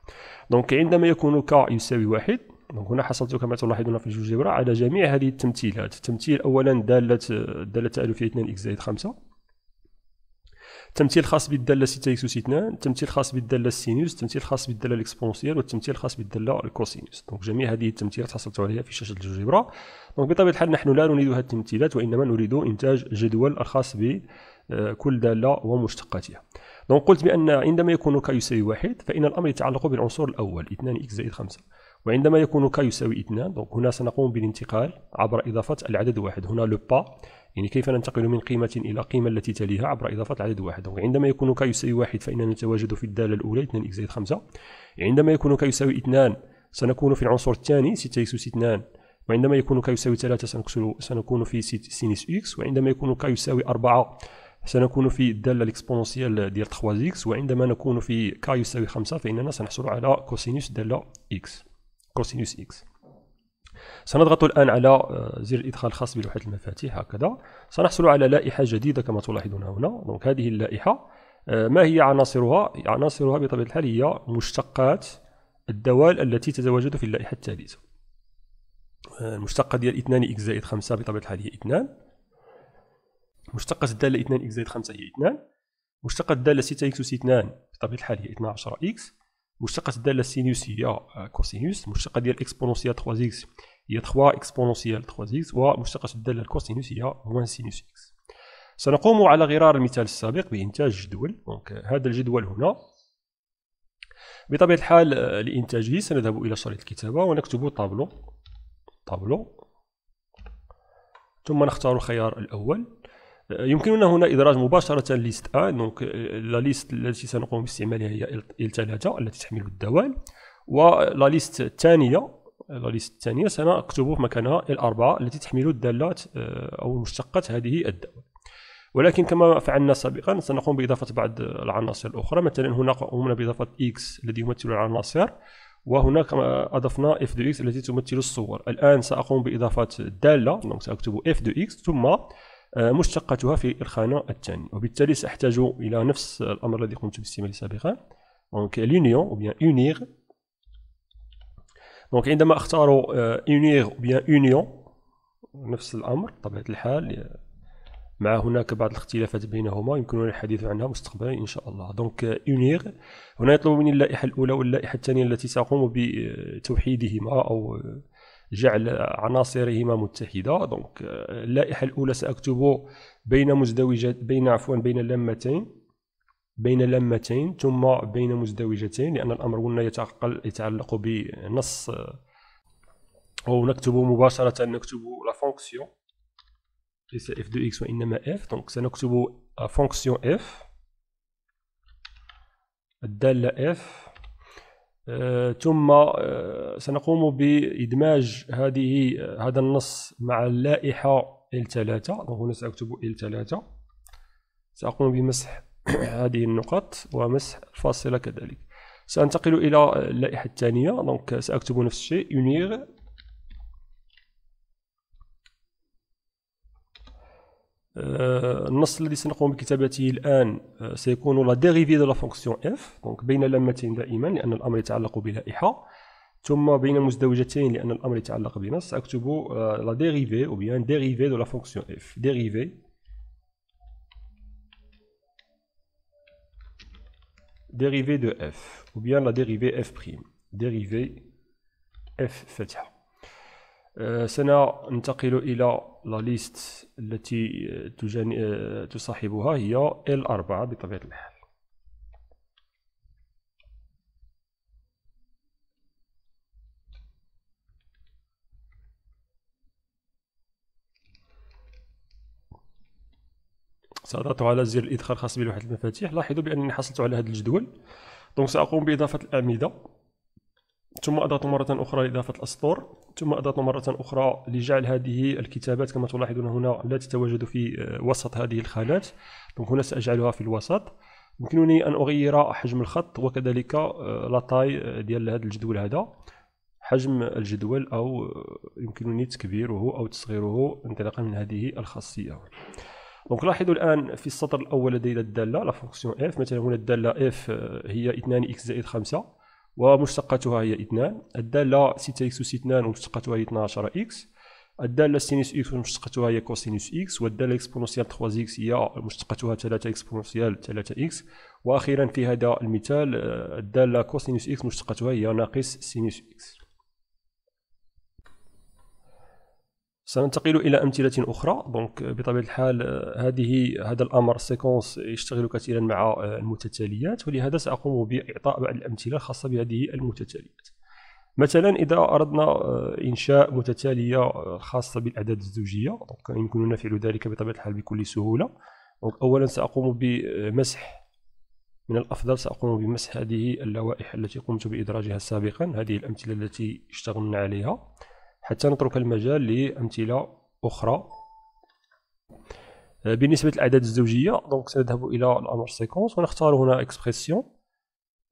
دونك عندما يكون ك يساوي واحد دونك هنا حصلت كما تلاحظون في الجبر على جميع هذه التمثيلات التمثيل اولا داله داله تالفيه 2 اكس زائد 5 التمثيل الخاص بالداله 6 اكس 2 التمثيل الخاص بالداله السينوس التمثيل الخاص بالداله الاكسبونسيال والتمثيل الخاص بالداله الكوسينوس دونك جميع هذه التمثيلات حصلت عليها في شاشه الجبره دونك بطبيعه الحال نحن لا نريد هذه التمثيلات وانما نريد انتاج جدول الخاص بكل آه، داله ومشتقاتها دونك قلت بان عندما يكون كا يساوي واحد فان الامر يتعلق بالعنصر الاول 2 اكس زائد 5 وعندما يكون كا يساوي 2 دونك هنا سنقوم بالانتقال عبر اضافه العدد واحد هنا لو با يعني كيف ننتقل من قيمة إلى قيمة التي تليها عبر إضافة العدد واحد عندما يكون كا يساوي واحد فإننا نتواجد في الدالة الأولى 2 إكس زائد 5 عندما يكون كا يساوي 2 سنكون في العنصر الثاني 6 إكس 2 وعندما يكون كا يساوي 3 سنكسر سنكون في سينس إكس وعندما يكون كا يساوي 4 سنكون في الدالة الإكسبونونسيال ديال 3 إكس وعندما نكون في كا يساوي 5 فإننا سنحصل على كوسينوس دالة إكس كوسينوس إكس سنضغط الآن على آه، زر الإدخال الخاص بلوحة المفاتيح هكذا سنحصل على لائحة جديدة كما تلاحظون هنا دونك هذه اللائحة آه، ما هي عناصرها؟ عناصرها بطبيعة الحال هي مشتقات الدوال التي تتواجد في اللائحة الثالثة آه، المشتقة ديال 2 إكس زائد 5 بطبيعة الحال هي 2 مشتقة الدالة 2 إكس زائد 5 هي 2 مشتقة الدالة 6 إكس أس 2 بطبيعة الحال هي 12 إكس مشتقة الدالة سينوس هي كوسينوس مشتقة ديال إكسبونونسيال 3 إكس هي 3 اكسبونونسيال 3 اكس ومشتقة الدالة الكوسينوس هي موان سينوس اكس سنقوم على غرار المثال السابق بإنتاج جدول دونك هذا الجدول هنا بطبيعة الحال آه، لإنتاجه سنذهب إلى شريط الكتابة ونكتب طابلو طابلو ثم نختار الخيار الأول آه، يمكننا هنا إدراج مباشرة ليست أن آه، دونك لا ليست التي سنقوم باستعمالها هي ال 3 التي تحمل الدوال ولا ليست الثانية لا ليست الثانيه سنكتب في مكانها الاربعه التي تحمل الدالات آه، او مشتقات هذه الدالة ولكن كما فعلنا سابقا سنقوم باضافه بعض العناصر الاخرى مثلا هنا قمنا باضافه اكس الذي يمثل العناصر وهناك اضفنا اف دو اكس التي تمثل الصور الان ساقوم باضافه الداله دونك نعم، ساكتب اف دو اكس ثم آه، مشتقتها في الخانه الثانيه وبالتالي ساحتاج الى نفس الامر الذي قمت باستعماله سابقا دونك لينيون او بيان اونيغ دونك عندما اختاروا اونيغ او بيان اونيون نفس الامر بطبيعه الحال مع هناك بعض الاختلافات بينهما يمكننا الحديث عنها مستقبلا ان شاء الله دونك اونيغ آه، هنا يطلب مني اللائحه الاولى واللائحه الثانيه التي ساقوم بتوحيدهما او آه، جعل عناصرهما متحده دونك آه، اللائحه الاولى ساكتب بين مزدوجات بين عفوا بين اللمتين بين لامتين ثم بين مزدوجتين لأن الأمر هنا يتعلق بنص آه، أو نكتب مباشرة نكتب لا فونكسيون ليس اف دو اكس وإنما اف دونك سنكتب فونكسيون اف الدالة اف آه، ثم آه، سنقوم بإدماج هذه آه، هذا النص مع اللايحه ال L3 هنا ساكتب ال L3 سأقوم بمسح هذه النقط ومسح الفاصله كذلك سأنتقل إلى اللائحة الثانية دونك سأكتب نفس الشيء يونير آه، النص الذي سنقوم بكتابته الآن آه، سيكون لا ديريفي دو لا فونكسيون اف دونك بين لمتين دائما لأن الأمر يتعلق بلائحة ثم بين مزدوجتين لأن الأمر يتعلق بنص سأكتب لا ديريفي أو بيان ديريفي دو لا فونكسيون اف ديريفي dérivée de f, ou bien la dérivée f', dérivée f nous allons ننتقل إلى لا ليست التي تصاحبها هي l سأضغط على زر الادخال خاص بي لوحده المفاتيح لاحظوا بانني حصلت على هذا الجدول دونك ساقوم باضافه الاعمده ثم اضغط مره اخرى لاضافه الاسطور ثم اضغط مره اخرى لجعل هذه الكتابات كما تلاحظون هنا لا تتواجد في آه، وسط هذه الخانات دونك هنا ساجعلها في الوسط يمكنني ان اغير حجم الخط وكذلك آه، لاطاي آه، ديال هذا الجدول هذا حجم الجدول او يمكنني تكبيره او تصغيره انطلاقا من هذه الخاصيه دونك لاحظوا الان في السطر الاول لدينا الداله لا فونكسيون اف مثلا هنا الداله اف آه، هي 2 اكس زائد 5 ومشتقاتها هي 2 الداله 6 اكس اس 2 ومشتقاتها هي 12 اكس الداله سينوس اكس ومشتقاتها هي كوسينوس اكس والداله اكسبونونسيال 3 اكس هي مشتقاتها 3 اكسبونونسيال 3 اكس واخيرا في هذا المثال آه، الداله كوسينوس اكس مشتقاتها هي ناقص سينوس اكس سننتقل الى امثله اخرى دونك بطبيعه الحال هذه هذا الامر سيكونس يشتغل كثيرا مع آه، المتتاليات ولهذا ساقوم باعطاء بعض الامثله الخاصه بهذه المتتاليات مثلا اذا اردنا آه، انشاء متتاليه آه، خاصه بالاعداد الزوجيه دونك يمكننا فعل ذلك بطبيعه الحال بكل سهوله دونك اولا ساقوم بمسح من الافضل ساقوم بمسح هذه اللوائح التي قمت بادراجها سابقا هذه الامثله التي اشتغلنا عليها حتى نترك المجال لأمثلة أخرى آه، بالنسبة للأعداد الزوجية دونك سنذهب إلى الأمر سيكونس ونختار هنا إكسبرسيون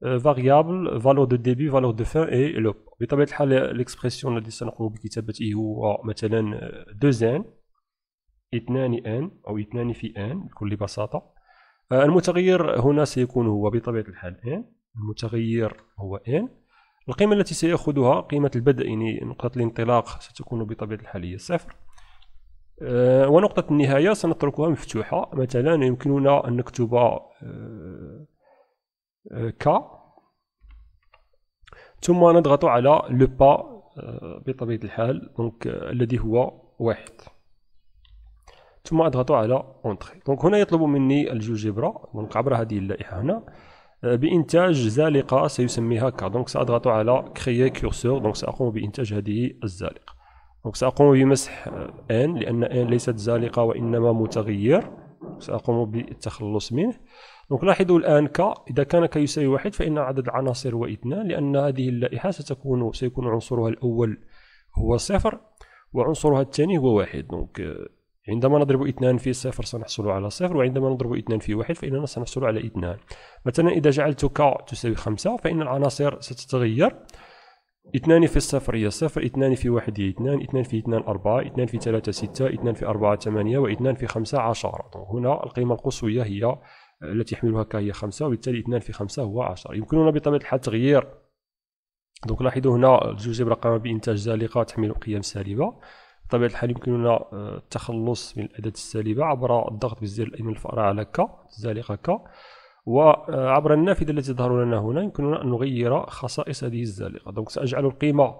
فاريابل فالور دو ديبي فالور دو فان اي لوب بطبيعة الحال الإكسبرسيون الذي سنقوم بكتابته هو مثلا دوزان آه، اثنان ان أو اثنان في ان بكل بساطة آه، المتغير هنا سيكون هو بطبيعة الحال ان المتغير هو ان القيمة التي سيأخذها قيمة البدء يعني نقطة الانطلاق ستكون بطبيعة الحال هي صفر آه، ونقطة النهاية سنتركها مفتوحة مثلا يمكننا أن نكتب أه, آه، ك ثم نضغط على لو با آه، بطبيعة الحال دونك الذي هو واحد ثم أضغط على اونتري دونك هنا يطلب مني الجوجبرا دونك عبر هذه اللائحة هنا بانتاج زالقه سيسميها كا دونك ساضغط على كريي كورسور دونك ساقوم بانتاج هذه الزالقه دونك ساقوم بمسح ان لان ان ليست زالقه وانما متغير ساقوم بالتخلص منه دونك لاحظوا الان ك اذا كان ك يساوي واحد فان عدد العناصر هو اثنان لان هذه اللائحه ستكون سيكون عنصرها الاول هو صفر وعنصرها الثاني هو واحد دونك عندما نضرب 2 في 0 سنحصل على 0 وعندما نضرب 2 في 1 فإننا سنحصل على 2 مثلا إذا جعلت ك تساوي 5 فإن العناصر ستتغير 2 في 0 هي 0 2 في 1 هي 2 2 في 2 4 2 في 3 6 2 في 4 8 و2 في 5 10 هنا القيمة القصوية هي آه، التي يحملها ك هي 5 وبالتالي 2 في 5 هو 10 يمكننا بطبيعة الحال تغيير دونك لاحظوا هنا الجوجيب قام بإنتاج زالقة تحمل قيم سالبة بطبيعه الحال يمكننا آه، التخلص من الاداه السالبه عبر الضغط بالزر الايمن الفأرة على ك تزالق ك وعبر آه، النافذه التي تظهر لنا هنا يمكننا ان نغير خصائص هذه الزالقه دونك ساجعل القيمه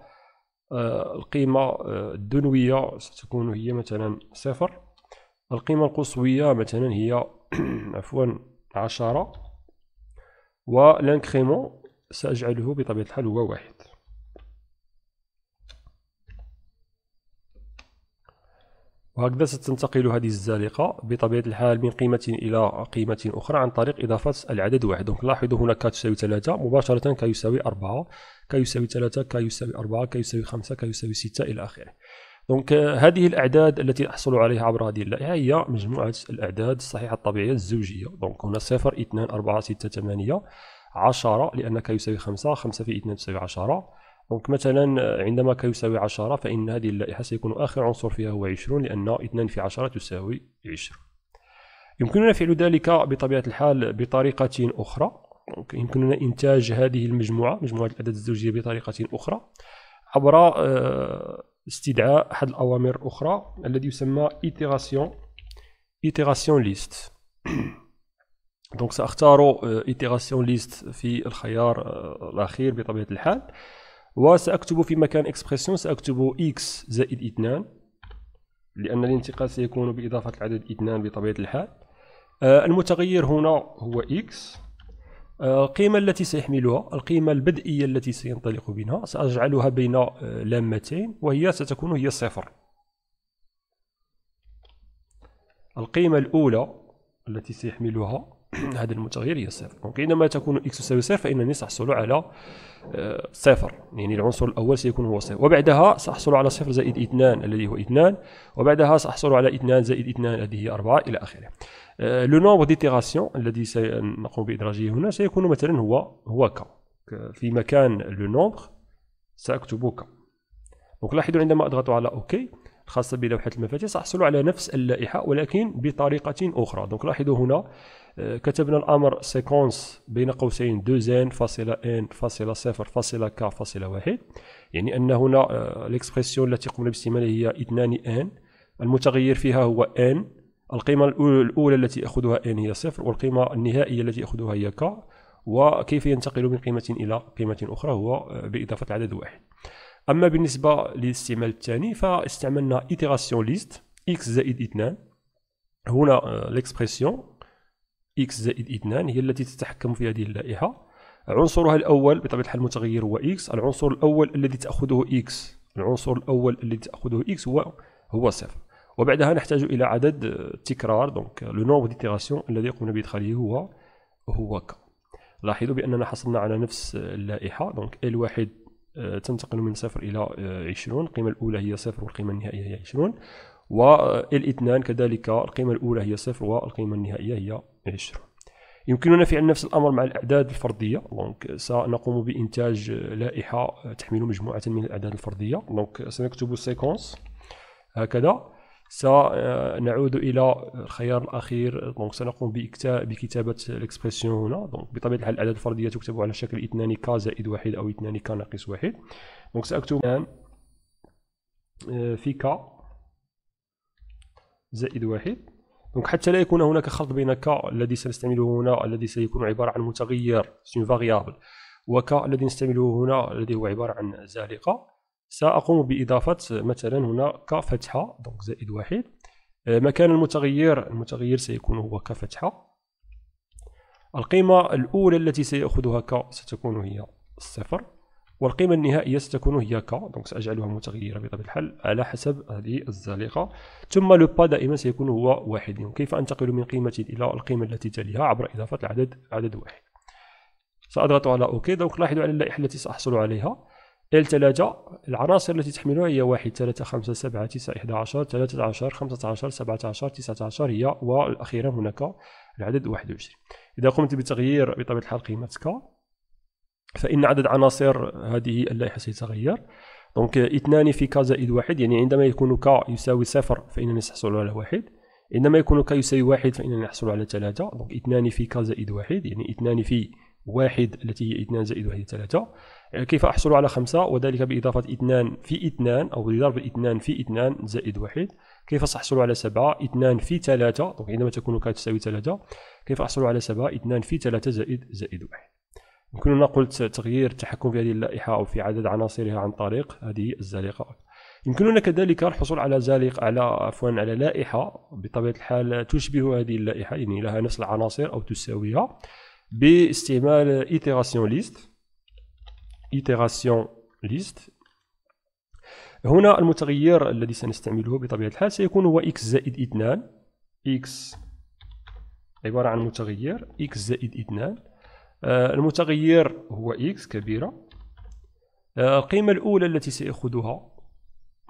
آه، القيمه الدنويه ستكون هي مثلا صفر القيمه القصويه مثلا هي عفوا عشرة ولانكريمون ساجعله بطبيعه الحال هو واحد وهكذا ستنتقل هذه الزالقة بطبيعة الحال من قيمة إلى قيمة أخرى عن طريق إضافة العدد واحد دونك لاحظوا هنا تساوي ثلاثة مباشرة كيساوي كا كيساوي أربعة كيساوي يساوي كيساوي كا كيساوي ستة إلى آخره دونك هذه الأعداد التي أحصل عليها عبر هذه اللائحة هي مجموعة الأعداد الصحيحة الطبيعية الزوجية دونك هنا 0 2 4 6 8 10 لأن كيساوي 5 5 في 2 تساوي 10 دونك مثلا آه، عندما كيساوي 10 فإن هذه اللائحة سيكون آخر عنصر فيها هو 20 لأن 2 في 10 تساوي 20 يمكننا فعل ذلك بطبيعة الحال بطريقة أخرى يمكننا إنتاج هذه المجموعة مجموعة الأعداد الزوجية بطريقة أخرى عبر آه، استدعاء أحد الأوامر الاخرى الذي يسمى ايتيراسيون ايتيراسيون ليست دونك سأختار آه، ايتيراسيون ليست في الخيار الأخير بطبيعة الحال وسأكتب في مكان اكسبريسيون سأكتب x زائد 2 لأن الانتقال سيكون بإضافة العدد 2 بطبيعة الحال آه، المتغير هنا هو x آه، القيمة التي سيحملها القيمة البدئية التي سينطلق منها سأجعلها بين آه، لامتين وهي ستكون هي صفر القيمة الأولى التي سيحملها هذا المتغير هي صفر دونك عندما تكون اكس تساوي صفر فانني ساحصل على آه، صفر يعني العنصر الاول سيكون هو صفر وبعدها ساحصل على صفر زائد اثنان الذي هو اثنان وبعدها ساحصل على اثنان زائد اثنان الذي هي اربعه الى اخره لو نومبر ديتيراسيون الذي سنقوم بادراجه هنا سيكون مثلا هو هو ك في مكان لو نومبر ساكتب ك دونك لاحظوا عندما اضغط على اوكي الخاصه بلوحه المفاتيح ساحصل على نفس اللائحه ولكن بطريقه اخرى دونك لاحظوا هنا كتبنا الامر سيكونس بين قوسين 2 ان فاصلة ان فاصلة صفر فاصلة ك فاصلة واحد يعني ان هنا الاكسبرسيون آه، التي قمنا باستعمالها هي 2 ان المتغير فيها هو ان القيمة الأولى التي يأخذها n هي صفر والقيمة النهائية التي يأخذها هي كا وكيف ينتقل من قيمة إلى قيمة أخرى هو آه، بإضافة العدد واحد أما بالنسبة للاستعمال الثاني فاستعملنا iteration ليست اكس زائد 2 هنا آه، l'expression إكس زائد اثنان هي التي تتحكم في هذه اللائحة عنصرها الأول بطبيعة الحال المتغير هو إكس العنصر الأول الذي تأخذه إكس العنصر الأول الذي تأخذه إكس هو هو صفر وبعدها نحتاج إلى عدد تكرار دونك لو نومبر ديتيراسيون الذي قمنا بإدخاله هو هو ك لاحظوا بأننا حصلنا على نفس اللائحة دونك ال 1 آه، تنتقل من صفر إلى 20 آه، القيمة الأولى هي صفر والقيمة النهائية هي 20 و 2 آه، كذلك القيمة الأولى هي صفر والقيمة النهائية هي 20 يمكننا فعل نفس الامر مع الاعداد الفرديه دونك سنقوم بانتاج لائحه تحمل مجموعه من الاعداد الفرديه دونك سنكتب سيكونس هكذا سنعود آه، الى الخيار الاخير دونك سنقوم بكتابه الاكسبريسيون هنا دونك بطبيعه الحال الاعداد الفرديه تكتب على شكل 2 ك زائد واحد او 2 ك ناقص واحد دونك ساكتب الان آه، في ك زائد واحد دونك حتى لا يكون هناك خلط بين ك الذي سنستعمله هنا الذي سيكون عبارة عن متغير سين فاريابل وك الذي نستعمله هنا الذي هو عبارة عن زالقة سأقوم بإضافة مثلا هنا ك فتحة دونك زائد واحد آه، مكان المتغير المتغير سيكون هو ك فتحة القيمة الأولى التي سيأخذها ك ستكون هي الصفر والقيمة النهائية ستكون هي ك دونك سأجعلها متغيرة بطبيعة الحال على حسب هذه الزلقة ثم لو با دائما سيكون هو واحد كيف أنتقل من قيمة إلى القيمة التي تليها عبر إضافة العدد عدد واحد سأضغط على أوكي دونك لاحظوا على اللائحة التي سأحصل عليها ال 3 العناصر التي تحملها هي 1 3 5 7 9 11 13 15 17 19 هي والأخيرة هناك العدد 21 إذا قمت بتغيير بطبيعة الحال قيمة ك فإن عدد عناصر هذه اللائحة سيتغير دونك اثنان في كا زائد واحد يعني عندما يكون كا يساوي صفر فإنني سأحصل على واحد عندما يكون كا يساوي واحد فإنني أحصل على ثلاثة دونك اثنان في كا زائد واحد يعني اثنان في واحد التي هي اثنان زائد واحد ثلاثة آه، كيف أحصل على خمسة وذلك بإضافة اثنان في اثنان أو بضرب اثنان في اثنان زائد واحد كيف سأحصل على سبعة اثنان في ثلاثة دونك عندما تكون كا تساوي ثلاثة كيف أحصل على سبعة اثنان في ثلاثة زائد زائد واحد يمكننا قلت تغيير التحكم في هذه اللائحه او في عدد عناصرها عن طريق هذه الزليقه يمكننا كذلك الحصول على زليق على عفوا على لائحه بطبيعه الحال تشبه هذه اللائحه يعني لها نفس العناصر او تساويها باستعمال ايتيراسيون ليست ايتيراسيون ليست هنا المتغير الذي سنستعمله بطبيعه الحال سيكون هو x زائد 2 x عباره عن متغير x زائد 2 آه، المتغير هو إكس كبيرة آه، القيمة الأولى التي سيأخذها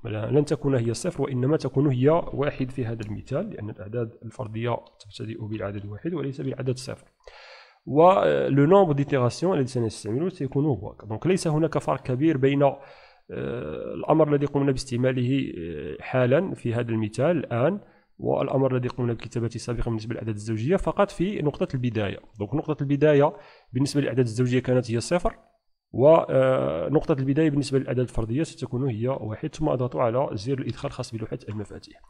لن تكون هي صفر وإنما تكون هي واحد في هذا المثال لأن الأعداد الفردية تبتدئ بالعدد واحد وليس بالعدد صفر ولو نومبر ديتيراسيون الذي سنستعمله سيكون هو دونك ليس هناك فرق كبير بين آه، الأمر الذي قمنا باستعماله حالا في هذا المثال الآن والامر الذي قمنا بكتابته سابقا بالنسبه للاعداد الزوجيه فقط في نقطه البدايه دونك نقطه البدايه بالنسبه للاعداد الزوجيه كانت هي صفر ونقطة آه، البداية بالنسبة للأعداد الفردية ستكون هي واحد ثم أضغط على زر الإدخال الخاص بلوحة المفاتيح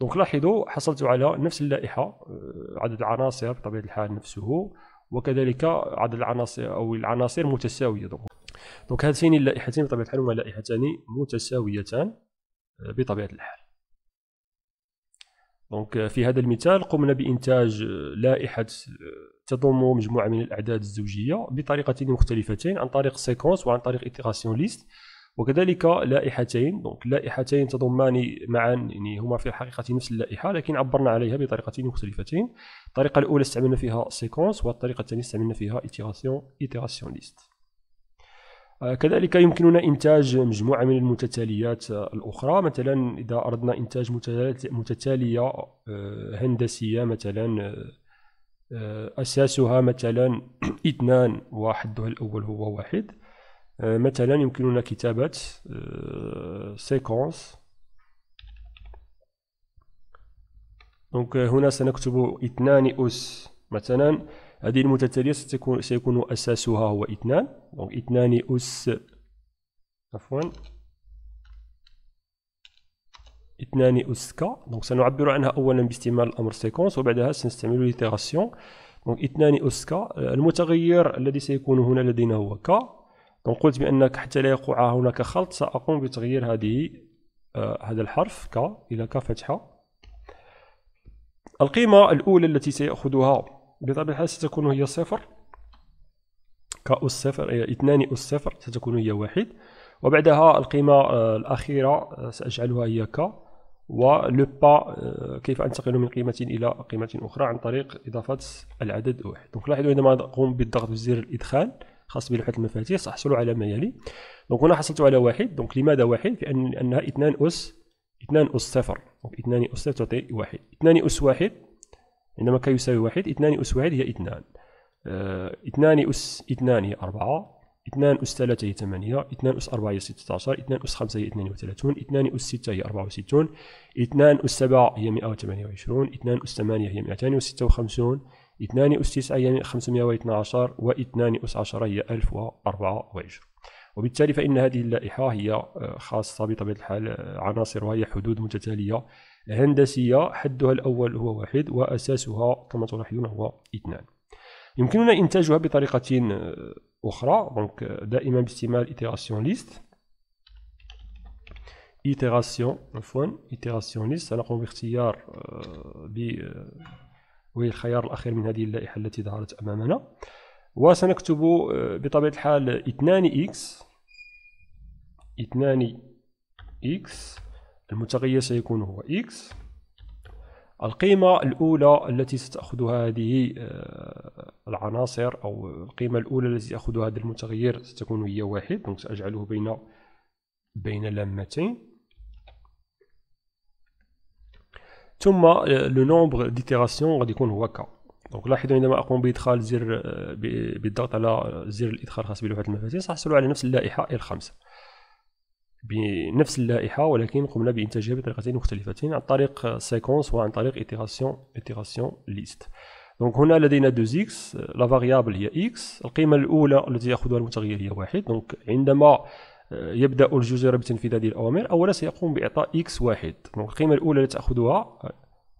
دونك لاحظوا حصلت على نفس اللائحة آه، عدد العناصر بطبيعة الحال نفسه وكذلك عدد العناصر أو العناصر متساوية دونك, دونك هاتين اللائحتين بطبيعة الحال هما لائحتان متساويتان آه، بطبيعة الحال دونك آه، في هذا المثال قمنا بانتاج آه، لائحه آه، تضم مجموعه من الاعداد الزوجيه بطريقتين مختلفتين عن طريق سيكونس وعن طريق ايتيراسيون ليست وكذلك لائحتين دونك لائحتين تضمان معا يعني هما في الحقيقه نفس اللائحه لكن عبرنا عليها بطريقتين مختلفتين الطريقه الاولى استعملنا فيها سيكونس والطريقه الثانيه استعملنا فيها ايتيراسيون ايتيراسيون ليست آه، كذلك يمكننا إنتاج مجموعة من المتتاليات آه، الأخرى مثلا إذا أردنا إنتاج متتالية آه، هندسية مثلا أساسها مثلا اثنان وحدها الأول هو واحد مثلا يمكننا كتابة سيكونس دونك هنا سنكتب اثنان أس مثلا هذه المتتالية ستكون سيكون أساسها هو اثنان دونك اثنان أس عفوا اثنان أس ك دونك سنعبر عنها أولا باستعمال الأمر سيكونس وبعدها سنستعمل ليتيراسيون دونك اثنان أس ك المتغير الذي سيكون هنا لدينا هو ك دونك قلت بأنك حتى لا يقع هناك خلط سأقوم بتغيير هذه آه هذا الحرف ك إلى ك فتحة القيمة الأولى التي سيأخذها بطبيعة الحال ستكون هي صفر كأس صفر إيه، اثنان أس صفر ستكون هي واحد وبعدها القيمة آه، الأخيرة آه، سأجعلها هي ك ولو با آه، كيف أنتقل من قيمة إلى قيمة أخرى عن طريق إضافة العدد واحد دونك لاحظوا عندما أقوم بالضغط بزر الإدخال خاص بلوحة المفاتيح سأحصل على ما يلي دونك هنا حصلت على واحد دونك لماذا واحد؟ لأنها اثنان أس اثنان أس صفر دونك اثنان أس صفر تعطي واحد اثنان أس واحد عندما كي يساوي واحد اثنان أس واحد هي اثنان آه، اثنان أس اثنان هي أربعة اثنان أس ثلاثة هي ثمانية اثنان أس أربعة هي ستة عشر اثنان أس خمسة هي اثنان وثلاثون اثنان أس ستة هي أربعة وستون اثنان أس سبعة هي مئة وثمانية وعشرون اثنان أس ثمانية هي مئتان وستة وخمسون اثنان أس تسعة هي خمسمائة واثنا عشر واثنان أس عشرة هي ألف وأربعة وعشرون وبالتالي فإن هذه اللائحة هي آه، خاصة بطبيعة الحال آه، عناصرها هي حدود متتالية هندسية حدها الأول هو واحد وأساسها كما تلاحظون هو اثنان يمكننا إنتاجها بطريقة آه، أخرى دونك آه، دائما باستعمال iteration ليست iteration عفوا iteration ليست سنقوم باختيار آه، ب والخيار الأخير من هذه اللائحة التي ظهرت أمامنا وسنكتب بطبيعة الحال 2 إكس 2 إكس المتغير سيكون هو x القيمة الأولى التي ستأخذها هذه آه، العناصر أو القيمة الأولى التي سيأخذها هذا المتغير ستكون هي واحد دونك سأجعله بين بين لامتين ثم لو نومبر ديتيراسيون غادي يكون هو كا دونك لاحظوا عندما اقوم بادخال زر آه، بالضغط على آه، زر الادخال الخاص بلوحه المفاتيح ساحصل على نفس اللائحه ال 5 بنفس اللائحة ولكن قمنا بإنتاجها بطريقتين مختلفتين عن طريق سيكونس وعن طريق iteration iteration ليست دونك هنا لدينا 2 x لا فاريابل هي اكس القيمة الأولى التي يأخذها المتغير هي واحد دونك عندما آه، يبدأ الجزيرة بتنفيذ هذه الأوامر أولا سيقوم بإعطاء اكس واحد دونك القيمة الأولى التي تأخذها آه،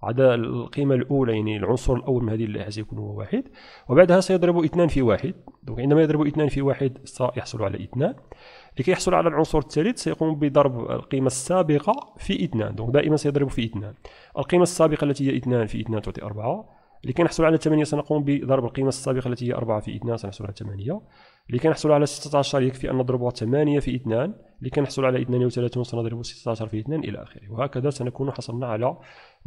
عدا القيمة الأولى يعني العنصر الأول من هذه اللائحة سيكون هو واحد وبعدها سيضرب اثنان في واحد دونك عندما يضرب اثنان في واحد سيحصل على اثنان لكي يحصل على العنصر الثالث سيقوم بضرب القيمة السابقة في اثنان دونك دائما سيضرب في اثنان القيمة السابقة التي هي اثنان في اثنان تعطي أربعة لكي نحصل على 8 سنقوم بضرب القيمة السابقة التي هي 4 في 2 سنحصل على 8 لكي نحصل على 16 يكفي أن نضرب 8 في 2 لكي نحصل على 32 سنضرب 16 في 2 إلى آخره وهكذا سنكون حصلنا على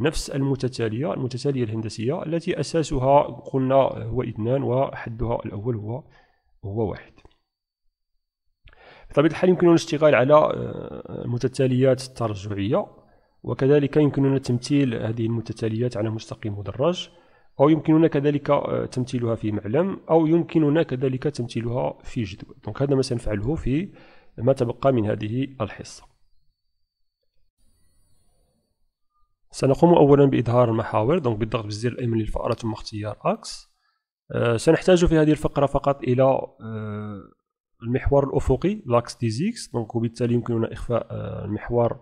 نفس المتتالية المتتالية الهندسية التي أساسها قلنا هو 2 وحدها الأول هو هو واحد بطبيعه الحال يمكننا الاشتغال على آه، المتتاليات الترجعيه وكذلك يمكننا تمثيل هذه المتتاليات على مستقيم مدرج أو يمكننا كذلك آه، تمثيلها في معلم أو يمكننا كذلك تمثيلها في جدول دونك هذا ما سنفعله في ما تبقى من هذه الحصة سنقوم أولا بإظهار المحاور دونك بالضغط بالزر الأيمن للفأرة ثم اختيار أكس آه، سنحتاج في هذه الفقرة فقط إلى المحور الافقي لاكس دي زيكس دونك وبالتالي يمكننا اخفاء آه، المحور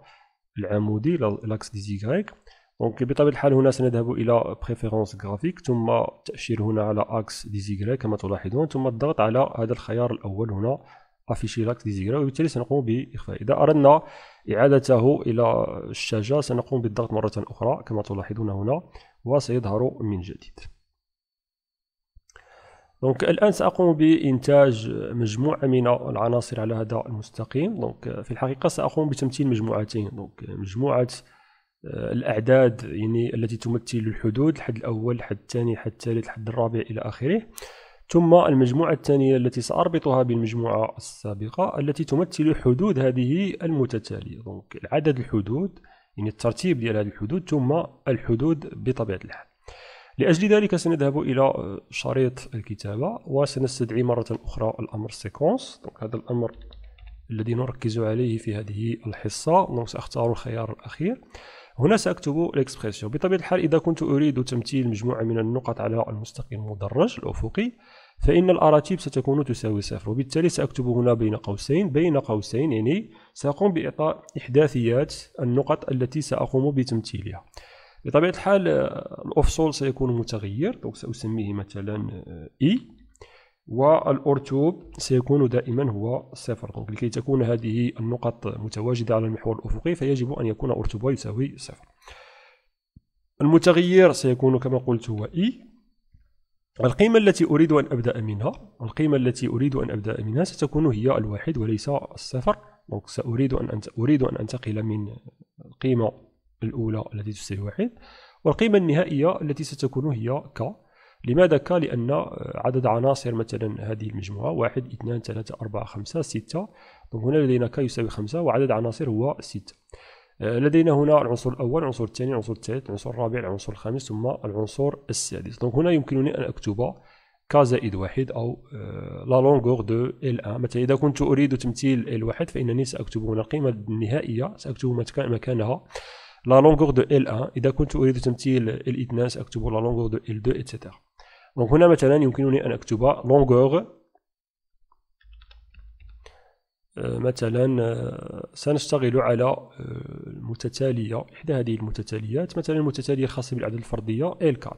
العمودي لاكس دي زيكاي دونك بطبيعه الحال هنا سنذهب الى بريفيرونس غرافيك ثم التاشير هنا على اكس دي زيكاي كما تلاحظون ثم الضغط على هذا الخيار الاول هنا افيشي لاكس دي زيكاي وبالتالي سنقوم باخفاء اذا اردنا اعادته الى الشاشه سنقوم بالضغط مره اخرى كما تلاحظون هنا وسيظهر من جديد دونك الان ساقوم بانتاج مجموعه من العناصر على هذا المستقيم دونك في الحقيقه ساقوم بتمثيل مجموعتين دونك مجموعه آه، الاعداد يعني التي تمثل الحدود الحد الاول الحد الثاني الحد الثالث الحد الرابع الى اخره ثم المجموعة الثانية التي سأربطها بالمجموعة السابقة التي تمثل حدود هذه المتتالية دونك عدد الحدود يعني الترتيب ديال هذه الحدود ثم الحدود بطبيعة الحال لأجل ذلك سنذهب إلى شريط الكتابة وسنستدعي مرة أخرى الأمر سيكونس هذا الأمر الذي نركز عليه في هذه الحصة دونك سأختار الخيار الأخير هنا سأكتب الإكسبريسيون بطبيعة الحال إذا كنت أريد تمثيل مجموعة من النقط على المستقيم المدرج الأفقي فإن الأراتيب ستكون تساوي صفر وبالتالي سأكتب هنا بين قوسين بين قوسين يعني سأقوم بإعطاء إحداثيات النقط التي سأقوم بتمثيلها بطبيعه الحال آه، سول سيكون متغير دونك ساسميه مثلا اي آه، e، والأرتوب سيكون دائما هو صفر دونك لكي تكون هذه النقط متواجدة على المحور الأفقي فيجب أن يكون أرتوبها يساوي صفر المتغير سيكون كما قلت هو إي e. القيمة التي أريد أن أبدأ منها القيمة التي أريد أن أبدأ منها ستكون هي الواحد وليس الصفر دونك سأريد أن أريد أن أنتقل من القيمة الأولى التي تساوي واحد والقيمة النهائية التي ستكون هي ك لماذا ك لأن عدد عناصر مثلا هذه المجموعة واحد اثنان ثلاثة أربعة خمسة ستة هنا لدينا ك يساوي خمسة وعدد عناصر هو ستة آه، لدينا هنا العنصر الأول العنصر الثاني العنصر الثالث العنصر الرابع العنصر الخامس ثم العنصر السادس دونك هنا يمكنني أن أكتب ك زائد واحد أو آه، لا لونغور دو ال 1 مثلا إذا كنت أريد تمثيل ال واحد فإنني سأكتب هنا القيمة النهائية سأكتب مكانها لا لونغور دو ال 1 إذا كنت أريد تمثيل ال2 أكتب لا لونغور دو ال 2 ايتترا دونك هنا مثلا يمكنني أن أكتب لونغور آه، مثلا آه، سنشتغل على آه، المتتالية إحدى هذه المتتاليات مثلا المتتالية الخاصة الفرديه ال الفردية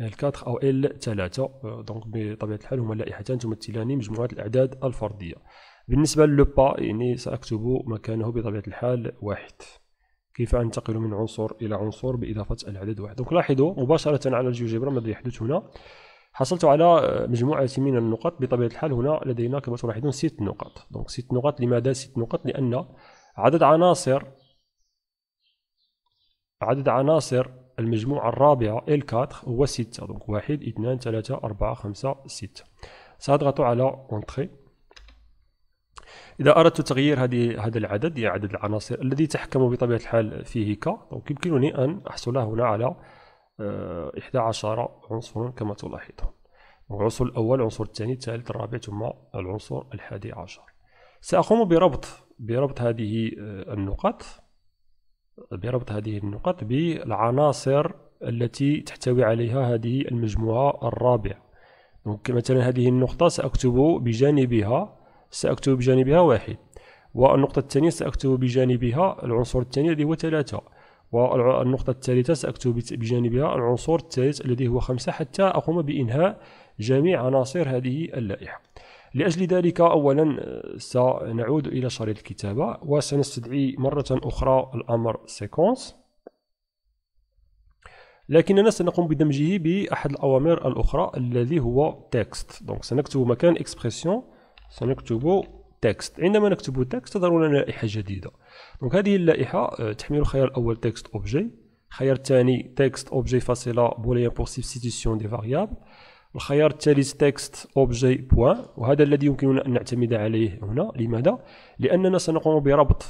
ال L4 ال L3 دونك بطبيعة الحال هما لائحتان تمثلان مجموعة الأعداد الفردية بالنسبة للبا يعني سأكتب مكانه بطبيعة الحال واحد كيف أنتقل من عنصر إلى عنصر بإضافة العدد واحد دونك لاحظوا مباشرة على الجيوجبرا ماذا يحدث هنا حصلت على مجموعة من النقط بطبيعة الحال هنا لدينا كما تلاحظون ست نقط دونك ست نقط لماذا ست نقط لأن عدد عناصر عدد عناصر المجموعة الرابعة L4 هو ستة دونك واحد اثنان ثلاثة أربعة خمسة ستة سأضغط على Entrée اذا اردت تغيير هذه هذا العدد يعني عدد العناصر الذي تحكم بطبيعه الحال فيه ك دونك يمكنني ان احصل هنا على 11 آه، عنصرا كما تلاحظون العنصر الاول العنصر الثاني الثالث الرابع ثم العنصر الحادي عشر ساقوم بربط بربط هذه آه، النقط بربط هذه النقط بالعناصر التي تحتوي عليها هذه المجموعه الرابعه دونك مثلا هذه النقطة سأكتب بجانبها سأكتب بجانبها واحد والنقطة الثانية سأكتب بجانبها العنصر الثاني الذي هو ثلاثة والنقطة الثالثة سأكتب بجانبها العنصر الثالث الذي هو خمسة حتى أقوم بإنهاء جميع عناصر هذه اللائحة لأجل ذلك أولا سنعود إلى شريط الكتابة وسنستدعي مرة أخرى الأمر سيكونس لكننا سنقوم بدمجه بأحد الأوامر الأخرى الذي هو تكست دونك سنكتب مكان إكسبرسيون سنكتب تكست عندما نكتب تكست تظهر لنا لائحة جديدة دونك هذه اللائحة آه، تحمل الخيار الأول تكست أوبجي الخيار الثاني تكست أوبجي فاصلة بوليان بور سيبستيتيسيون دي فاريابل الخيار الثالث تكست اوبجي بوان وهذا الذي يمكننا ان نعتمد عليه هنا لماذا لاننا سنقوم بربط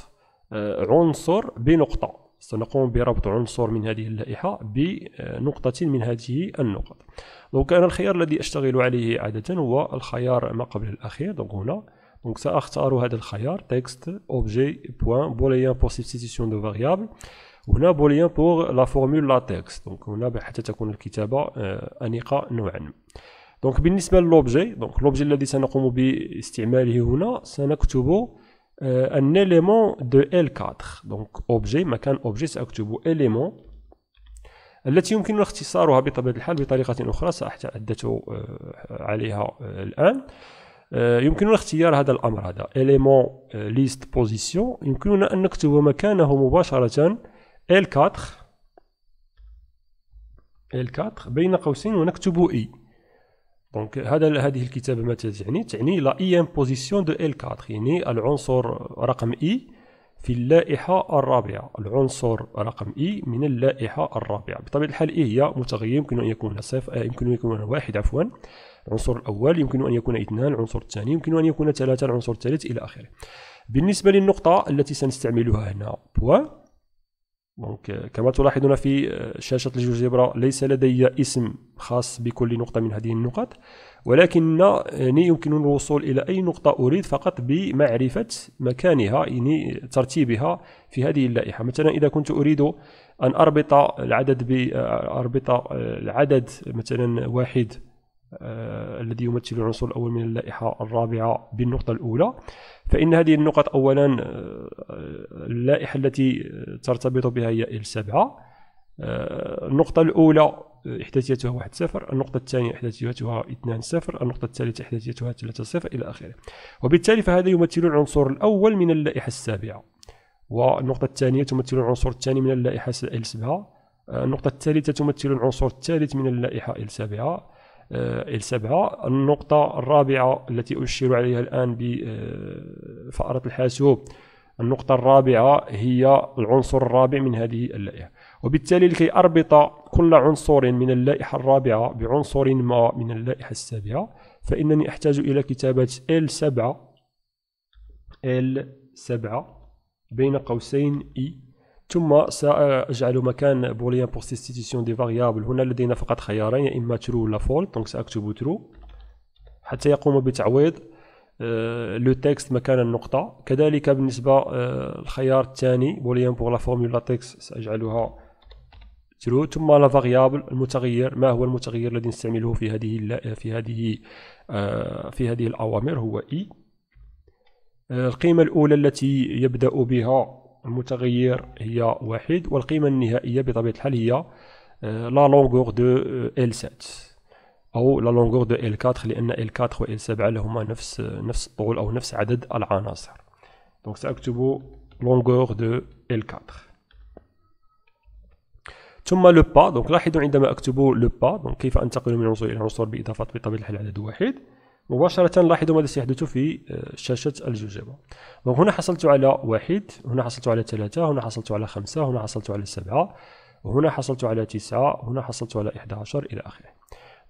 آه، عنصر بنقطه سنقوم بربط عنصر من هذه اللائحة بنقطة من هذه النقط دونك أنا الخيار الذي أشتغل عليه عادة هو الخيار ما قبل الأخير دونك هنا دونك سأختار هذا الخيار text object.boolean pour substitution de variable وهنا بوليان بور لا فورمول لا تكست دونك هنا حتى تكون الكتابة آه، أنيقة نوعا دونك بالنسبة للوبجي دونك لوبجي الذي سنقوم باستعماله هنا سنكتب ان اليمون دو ال 4 دونك اوبجي مكان اوبجي ساكتب اليمون التي يمكننا اختصارها بطبيعه الحال بطريقه اخرى ساحدث آه، عليها آه، الان آه، يمكننا اختيار هذا الامر هذا اليمون ليست بوزيسيون يمكننا ان نكتب مكانه مباشره ال 4 ال 4 بين قوسين ونكتب E دونك هذا هذه الكتابه ما تعني تعني لا ايام بوزيسيون دو ال 4 يعني العنصر رقم اي e في اللائحه الرابعه العنصر رقم اي e من اللائحه الرابعه بطبيعه الحال اي e هي متغير يمكن ان يكون صفر آه، يمكن ان يكون واحد عفوا العنصر الاول يمكن ان يكون اثنان العنصر الثاني يمكن ان يكون ثلاثه العنصر الثالث الى اخره بالنسبه للنقطه التي سنستعملها هنا بوان دونك euh, كما تلاحظون في آه، شاشة الجوجيبرا ليس لدي اسم خاص بكل نقطة من هذه النقاط ولكنني آه، يمكن الوصول إلى أي نقطة أريد فقط بمعرفة مكانها يعني ترتيبها في هذه اللائحة مثلا إذا كنت أريد أن أربط العدد آه، أربط العدد مثلا واحد الذي يمثل العنصر الأول من اللائحة الرابعة بالنقطة الأولى فإن هذه النقط أولا آه، اللائحة التي ترتبط بها هي ال 7 آه، النقطة الأولى إحداثيتها 1 صفر النقطة الثانية إحداثيتها 2 صفر النقطة الثالثة إحداثيتها 3 صفر إلى آخره وبالتالي فهذا يمثل العنصر الأول من اللائحة السابعة والنقطة الثانية تمثل العنصر الثاني من اللائحة ال 7 آه، النقطة الثالثة تمثل العنصر الثالث من اللائحة ال 7 آه، ال7 النقطة الرابعة التي أشير عليها الآن بفأرة آه، الحاسوب النقطة الرابعة هي العنصر الرابع من هذه اللائحة وبالتالي لكي أربط كل عنصر من اللائحة الرابعة بعنصر ما من اللائحة السابعة فإنني أحتاج إلى كتابة L7 L7 بين قوسين E ثم سأجعل مكان بوليان بور سيستيتيسيون دي فاريابل هنا لدينا فقط خيارين يا إما ترو ولا فولت دونك سأكتب ترو حتى يقوم بتعويض لو آه، تكست مكان النقطة كذلك بالنسبة آه، الخيار الثاني بوليان بور لا فورمولا تكست سأجعلها ترو ثم لا فاريابل المتغير ما هو المتغير الذي نستعمله في هذه في هذه آه، في هذه الأوامر هو إي القيمة الأولى التي يبدأ بها المتغير هي واحد والقيمة النهائية بطبيعة الحال هي لا لونغور دو ال 7 أو لا لونغور دو ال 4 لان ال L4 و ال 7 لهما نفس آه، نفس الطول أو نفس عدد العناصر دونك سأكتب لونغور دو ال 4 ثم لو با دونك لاحظوا عندما اكتب لو با دونك كيف انتقل من عنصر الى عنصر باضافه بطبيعه الحال عدد واحد مباشرة لاحظوا ماذا سيحدث في آه، شاشة الجوجبة دونك هنا حصلت على واحد هنا حصلت على ثلاثة هنا حصلت على خمسة هنا حصلت على سبعة هنا حصلت على تسعة هنا حصلت على 11 إلى آخره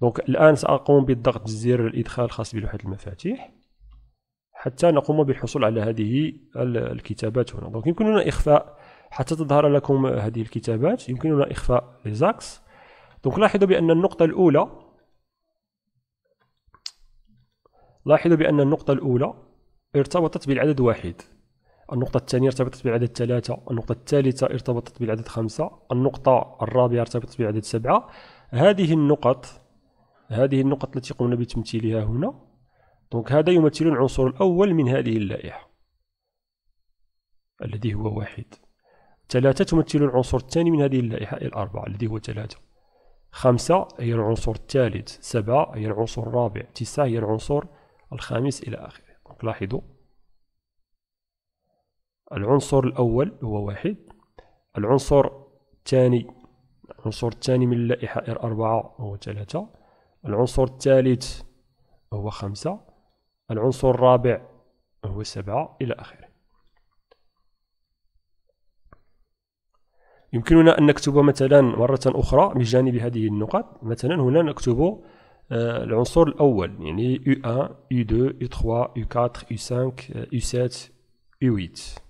دونك الآن سأقوم بالضغط زر الإدخال الخاص بلوحة المفاتيح حتى نقوم بالحصول على هذه الكتابات هنا دونك يمكننا إخفاء حتى تظهر لكم هذه الكتابات يمكننا إخفاء لي زاكس دونك لاحظوا بأن النقطة الأولى لاحظوا بأن النقطة الأولى ارتبطت بالعدد واحد النقطة الثانية ارتبطت بالعدد ثلاثة النقطة الثالثة ارتبطت بالعدد خمسة النقطة الرابعة ارتبطت بالعدد سبعة هذه النقط هذه النقط التي قمنا بتمثيلها هنا دونك هذا يمثل العنصر الأول من هذه اللائحة الذي هو واحد ثلاثة تمثل العنصر الثاني من هذه اللائحة الأربعة الذي هو ثلاثة خمسة هي العنصر الثالث سبعة هي العنصر الرابع تسعة هي العنصر الخامس إلى آخره دونك لاحظوا العنصر الأول هو واحد العنصر الثاني العنصر الثاني من اللائحة إر أربعة هو ثلاثة العنصر الثالث هو خمسة العنصر الرابع هو سبعة إلى آخره يمكننا أن نكتب مثلا مرة أخرى بجانب هذه النقط مثلا هنا نكتب العنصر euh, الأول يعني U1 U2 U3 U4 U5 U7 U8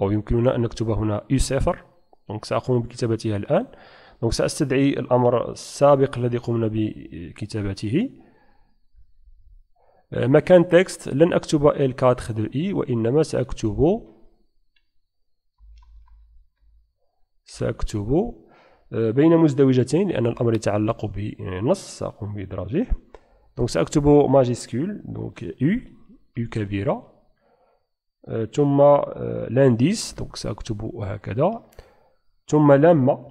أو يمكننا أن نكتب هنا U0 دونك سأقوم بكتابتها الآن دونك سأستدعي الأمر السابق الذي قمنا بكتابته euh, مكان تكست لن أكتب L4 دو E وإنما سأكتب سأكتب بين مزدوجتين لأن الأمر يتعلق بنص سأقوم بإدراجه دونك سأكتب ماجيسكول دونك يو يو كبيرة آه، ثم لانديس آه، دونك سأكتب هكذا ثم لما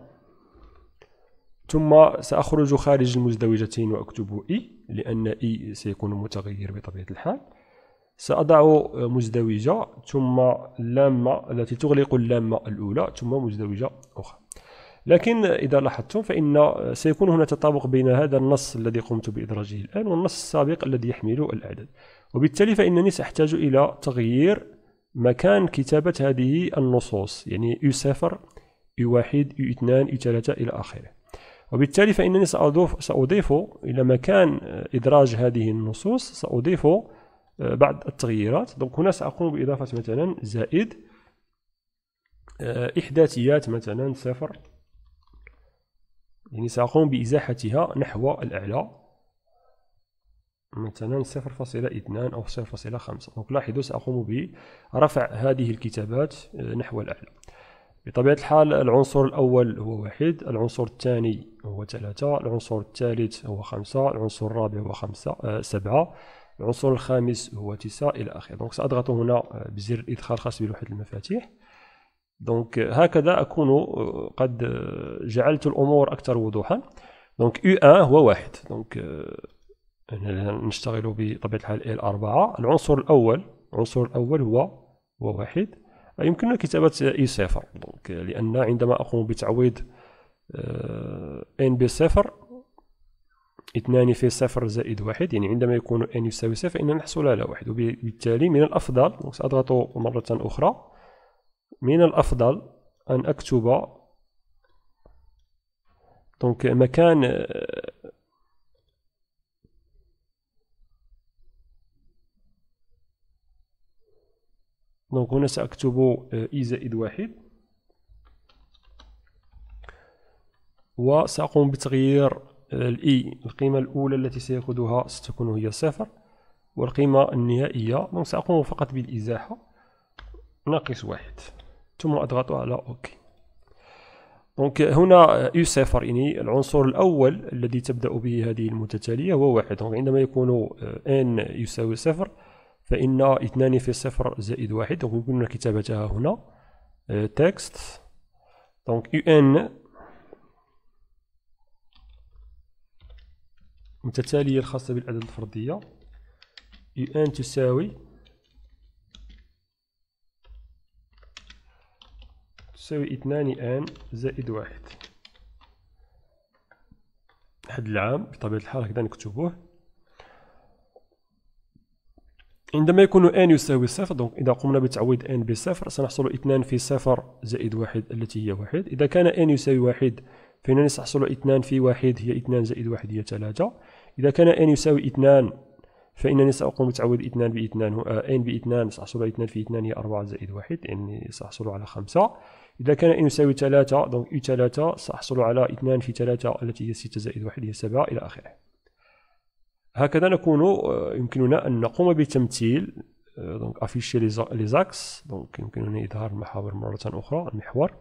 ثم سأخرج خارج المزدوجتين وأكتب إي لأن إي سيكون متغير بطبيعة الحال سأضع آه، مزدوجة ثم لما التي تغلق اللامة الأولى ثم مزدوجة أخرى لكن إذا لاحظتم فإن سيكون هنا تطابق بين هذا النص الذي قمت بإدراجه الآن والنص السابق الذي يحمل الأعداد وبالتالي فإنني سأحتاج إلى تغيير مكان كتابة هذه النصوص يعني U0 U1 U2 U3 إلى آخره وبالتالي فإنني سأضيف, سأضيف إلى مكان إدراج هذه النصوص سأضيف بعض التغييرات دونك هنا سأقوم بإضافة مثلا زائد إحداثيات مثلا صفر يعني سأقوم بإزاحتها نحو الأعلى مثلا 0.2 أو 0.5 دونك لاحظوا سأقوم برفع هذه الكتابات آه، نحو الأعلى بطبيعة الحال العنصر الأول هو واحد العنصر الثاني هو ثلاثة العنصر الثالث هو خمسة العنصر الرابع هو خمسة آه سبعة العنصر الخامس هو تسعة إلى آخره دونك سأضغط هنا آه، بزر الإدخال خاص بلوحة المفاتيح دونك euh, هكذا أكون euh, قد euh, جعلت الأمور أكثر وضوحا دونك U1 هو واحد دونك هنا نشتغل بطبيعة الحال L4 العنصر الأول العنصر الأول هو هو واحد يمكننا كتابة اي e صفر دونك لأن عندما أقوم بتعويض ان آه، بصفر اثنان في صفر زائد واحد يعني عندما يكون ان يساوي صفر فإننا نحصل على واحد وبالتالي من الأفضل سأضغط مرة أخرى من الأفضل أن أكتب دونك مكان دونك هنا سأكتب إي زائد واحد وسأقوم بتغيير الإي القيمة الأولى التي سيأخذها ستكون هي صفر والقيمة النهائية دونك سأقوم فقط بالإزاحة ناقص واحد ثم أضغط على أوكي دونك هنا يسافر آه، يعني العنصر الأول الذي تبدأ به هذه المتتالية هو واحد دونك عندما يكون ان آه، يساوي صفر فإن اثنان في صفر زائد واحد دونك يمكننا كتابتها هنا تكست آه، دونك ان المتتالية الخاصة بالأعداد الفردية ان تساوي تساوي اثنان ان زائد واحد حد العام بطبيعة الحال هكذا نكتبوه عندما يكون n يساوي صفر دونك إذا قمنا بتعويض n بصفر سنحصل اثنان في صفر زائد واحد التي هي واحد إذا كان n يساوي واحد فإننا سنحصل اثنان في واحد هي اثنان زائد واحد هي ثلاثة إذا كان n يساوي اثنان فإنني سأقوم بتعويض اثنان باثنان آه، ان باثنان سأحصل على اثنان في اثنان هي أربعة زائد واحد يعني سأحصل على خمسة إذا كان ان يساوي ثلاثة دونك u ثلاثة سأحصل على اثنان في ثلاثة التي هي ستة زائد واحد هي سبعة إلى آخره هكذا نكون آه، يمكننا أن نقوم بتمثيل دونك افيشي لي زاكس دونك يمكنني إظهار المحاور مرة أخرى المحور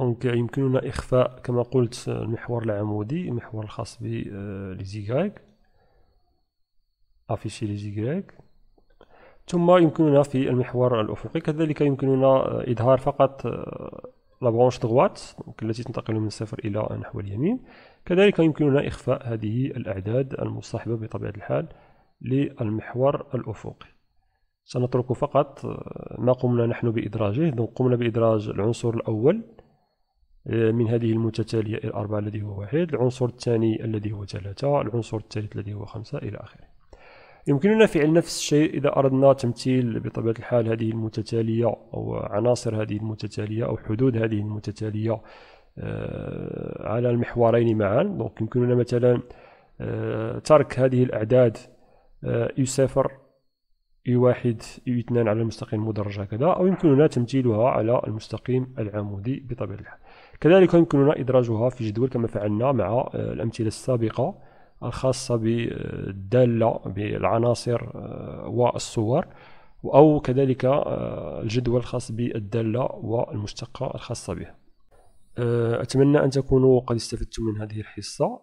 دونك يمكننا اخفاء كما قلت المحور العمودي المحور الخاص ب آه، زيغريك افيشي زيغريك ثم يمكننا في المحور الافقي كذلك يمكننا آه، اظهار فقط آه، لا برونش دغوات التي تنتقل من الصفر الى نحو اليمين كذلك يمكننا اخفاء هذه الاعداد المصاحبه بطبيعه الحال للمحور الافقي سنترك فقط ما قمنا نحن بإدراجه قمنا بإدراج العنصر الأول آه، من هذه المتتالية الأربعة الذي هو واحد العنصر الثاني الذي هو ثلاثة العنصر الثالث الذي هو خمسة إلى آخره يمكننا فعل نفس الشيء إذا أردنا تمثيل بطبيعة الحال هذه المتتالية أو عناصر هذه المتتالية أو حدود هذه المتتالية آه، على المحورين معا دونك يمكننا مثلا آه، ترك هذه الأعداد يو صفر يو واحد يو اثنان على المستقيم المدرج هكذا أو يمكننا تمثيلها على المستقيم العمودي بطبيعة الحال كذلك يمكننا إدراجها في جدول كما فعلنا مع آه، الأمثلة السابقة الخاصة بالدالة بالعناصر آه، والصور أو كذلك آه، الجدول الخاص بالدالة والمشتقة الخاصة به أتمنى أن تكونوا قد استفدتم من هذه الحصة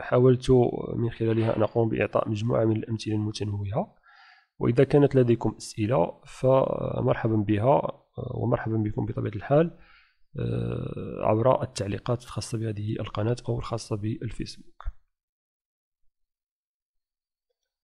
حاولت من خلالها أن أقوم بإعطاء مجموعة من الأمثلة المتنوعة وإذا كانت لديكم أسئلة فمرحبا بها ومرحبا بكم بطبيعة الحال آه، عبر التعليقات الخاصة بهذه القناة أو الخاصة بالفيسبوك